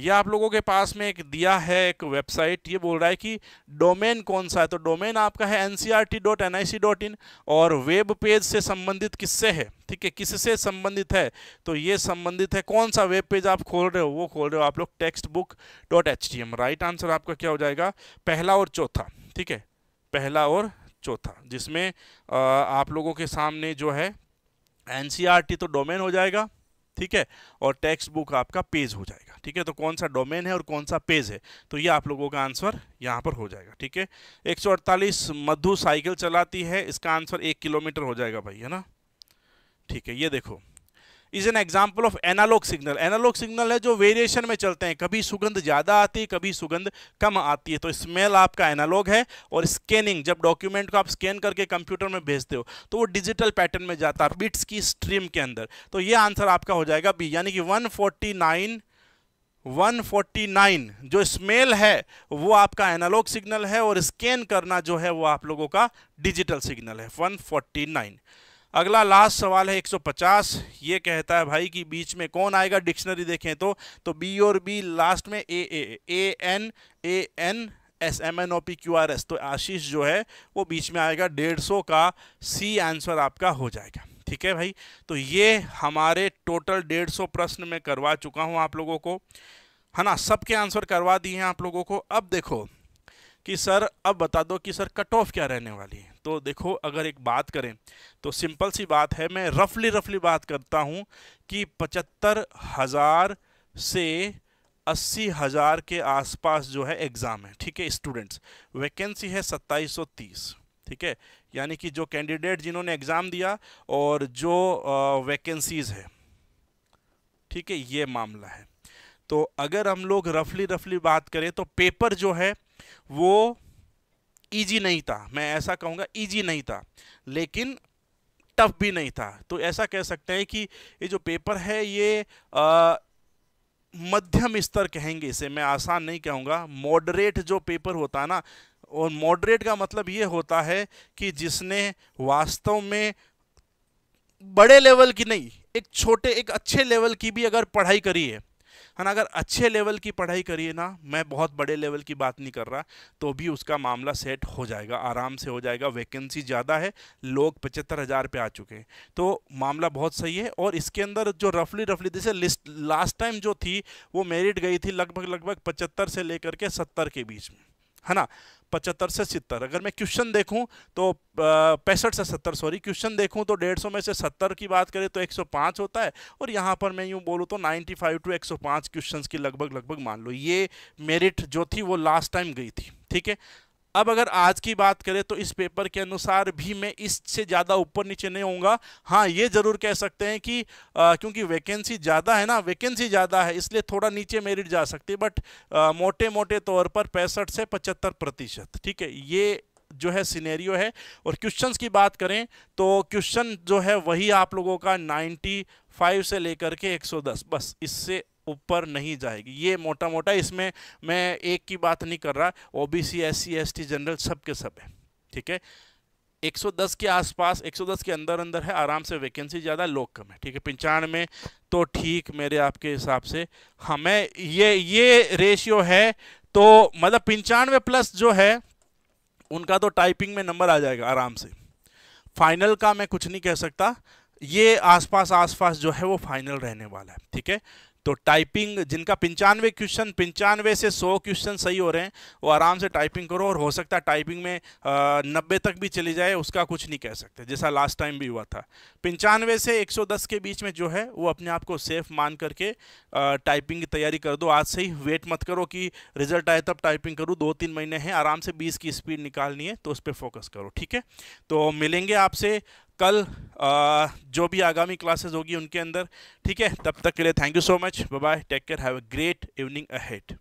या आप लोगों के पास में एक दिया है एक वेबसाइट ये बोल रहा है कि डोमेन कौन सा है तो डोमेन आपका है एन e और वेब पेज से संबंधित किससे है ठीक है किससे संबंधित है तो ये संबंधित है कौन सा वेब पेज आप खोल रहे हो वो खोल रहे हो आप लोग text book dot H T M right answer आपका क्या हो जाएगा पहला और चौथा ठीक है पहला और चौथा जिसमें आप लोगों के सामने जो है एन e तो डोमेन हो जाएगा ठीक है और टेक्स्ट बुक आपका पेज हो जाएगा ठीक है तो कौन सा डोमेन है और कौन सा पेज है तो ये आप लोगों का आंसर यहाँ पर हो जाएगा ठीक है एक मधु साइकिल चलाती है इसका आंसर एक किलोमीटर हो जाएगा भाई है ना ठीक है ये देखो is an example of analog signal analog signal है जो वेरिएशन में चलते हैं कभी सुगंध ज़्यादा आती है कभी सुगंध कम आती है तो स्मेल आपका एनालॉग है और स्कैनिंग जब डॉक्यूमेंट को आप स्कैन करके कंप्यूटर में भेजते हो तो वो डिजिटल पैटर्न में जाता है बिट्स की स्ट्रीम के अंदर तो ये आंसर आपका हो जाएगा बी यानी कि फोर्टी 149 जो स्मेल है वो आपका एनालॉग सिग्नल है और स्कैन करना जो है वो आप लोगों का डिजिटल सिग्नल है 149 अगला लास्ट सवाल है 150 ये कहता है भाई कि बीच में कौन आएगा डिक्शनरी देखें तो तो बी और बी लास्ट में A A A N A N S M N O P Q R S तो आशीष जो है वो बीच में आएगा डेढ़ सौ का सी आंसर आपका हो जाएगा ठीक है भाई तो ये हमारे टोटल डेढ़ सौ प्रश्न में करवा चुका हूँ आप लोगों को है ना सबके आंसर करवा दिए हैं आप लोगों को अब देखो कि सर अब बता दो कि सर कट ऑफ क्या रहने वाली है तो देखो अगर एक बात करें तो सिंपल सी बात है मैं रफली रफली बात करता हूँ कि पचहत्तर हज़ार से अस्सी हज़ार के आसपास जो है एग्ज़ाम है ठीक है स्टूडेंट्स वैकेंसी है सत्ताईस सौ तीस ठीक है यानी कि जो कैंडिडेट जिन्होंने एग्ज़ाम दिया और जो वैकेंसीज़ है ठीक है ये मामला है तो अगर हम लोग रफली रफली बात करें तो पेपर जो है वो ईजी नहीं था मैं ऐसा कहूँगा ईजी नहीं था लेकिन टफ भी नहीं था तो ऐसा कह सकते हैं कि ये जो पेपर है ये आ, मध्यम स्तर कहेंगे इसे मैं आसान नहीं कहूँगा मॉडरेट जो पेपर होता है ना और मॉडरेट का मतलब ये होता है कि जिसने वास्तव में बड़े लेवल की नहीं एक छोटे एक अच्छे लेवल की भी अगर पढ़ाई करी है है ना अगर अच्छे लेवल की पढ़ाई करिए ना मैं बहुत बड़े लेवल की बात नहीं कर रहा तो भी उसका मामला सेट हो जाएगा आराम से हो जाएगा वैकेंसी ज़्यादा है लोग पचहत्तर हज़ार पे आ चुके हैं तो मामला बहुत सही है और इसके अंदर जो रफली रफली जैसे लिस्ट लास्ट टाइम जो थी वो मेरिट गई थी लगभग लगभग पचहत्तर से लेकर के सत्तर के बीच में है ना पचहत्तर से सितर अगर मैं क्वेश्चन देखूं तो पैंसठ से सत्तर सॉरी क्वेश्चन देखूं तो डेढ़ सौ में से सत्तर की बात करें तो एक सौ पाँच होता है और यहाँ पर मैं यूँ बोलूँ तो नाइन्टी फाइव टू एक सौ पाँच क्वेश्चन की लगभग लगभग मान लो ये मेरिट जो थी वो लास्ट टाइम गई थी ठीक है अब अगर आज की बात करें तो इस पेपर के अनुसार भी मैं इससे ज़्यादा ऊपर नीचे नहीं होऊंगा हाँ ये ज़रूर कह सकते हैं कि आ, क्योंकि वैकेंसी ज़्यादा है ना वैकेंसी ज़्यादा है इसलिए थोड़ा नीचे मेरिट जा सकती है बट आ, मोटे मोटे तौर पर पैंसठ से पचहत्तर प्रतिशत ठीक है ये जो है सिनेरियो है और क्वेश्चंस की बात करें तो क्वेश्चन जो है वही आप लोगों का 95 से लेकर के 110 बस इससे ऊपर नहीं जाएगी ये मोटा मोटा इसमें मैं एक की बात नहीं कर रहा O B C S C S T general सब के सब है ठीक है 110 के आसपास 110 के अंदर अंदर है आराम से वैकेंसी ज़्यादा लोग कम है ठीक है पंचानवे तो ठीक मेरे आपके हिसाब से हमें ये ये रेशियो है तो मतलब पंचानवे प्लस जो है उनका तो टाइपिंग में नंबर आ जाएगा आराम से फाइनल का मैं कुछ नहीं कह सकता ये आसपास आसपास जो है वो फाइनल रहने वाला है ठीक है तो टाइपिंग जिनका पंचानवे क्वेश्चन पंचानवे से सौ क्वेश्चन सही हो रहे हैं वो आराम से टाइपिंग करो और हो सकता है टाइपिंग में नब्बे तक भी चली जाए उसका कुछ नहीं कह सकते जैसा लास्ट टाइम भी हुआ था पंचानवे से 110 के बीच में जो है वो अपने आप को सेफ मान करके टाइपिंग की तैयारी कर दो आज से ही वेट मत करो कि रिजल्ट आए तब टाइपिंग करूँ दो तीन महीने हैं आराम से बीस की स्पीड निकालनी है तो उस पर फोकस करो ठीक है तो मिलेंगे आपसे कल आ, जो भी आगामी क्लासेस होगी उनके अंदर ठीक है तब तक के लिए thank you so much bye take care have a great evening ahead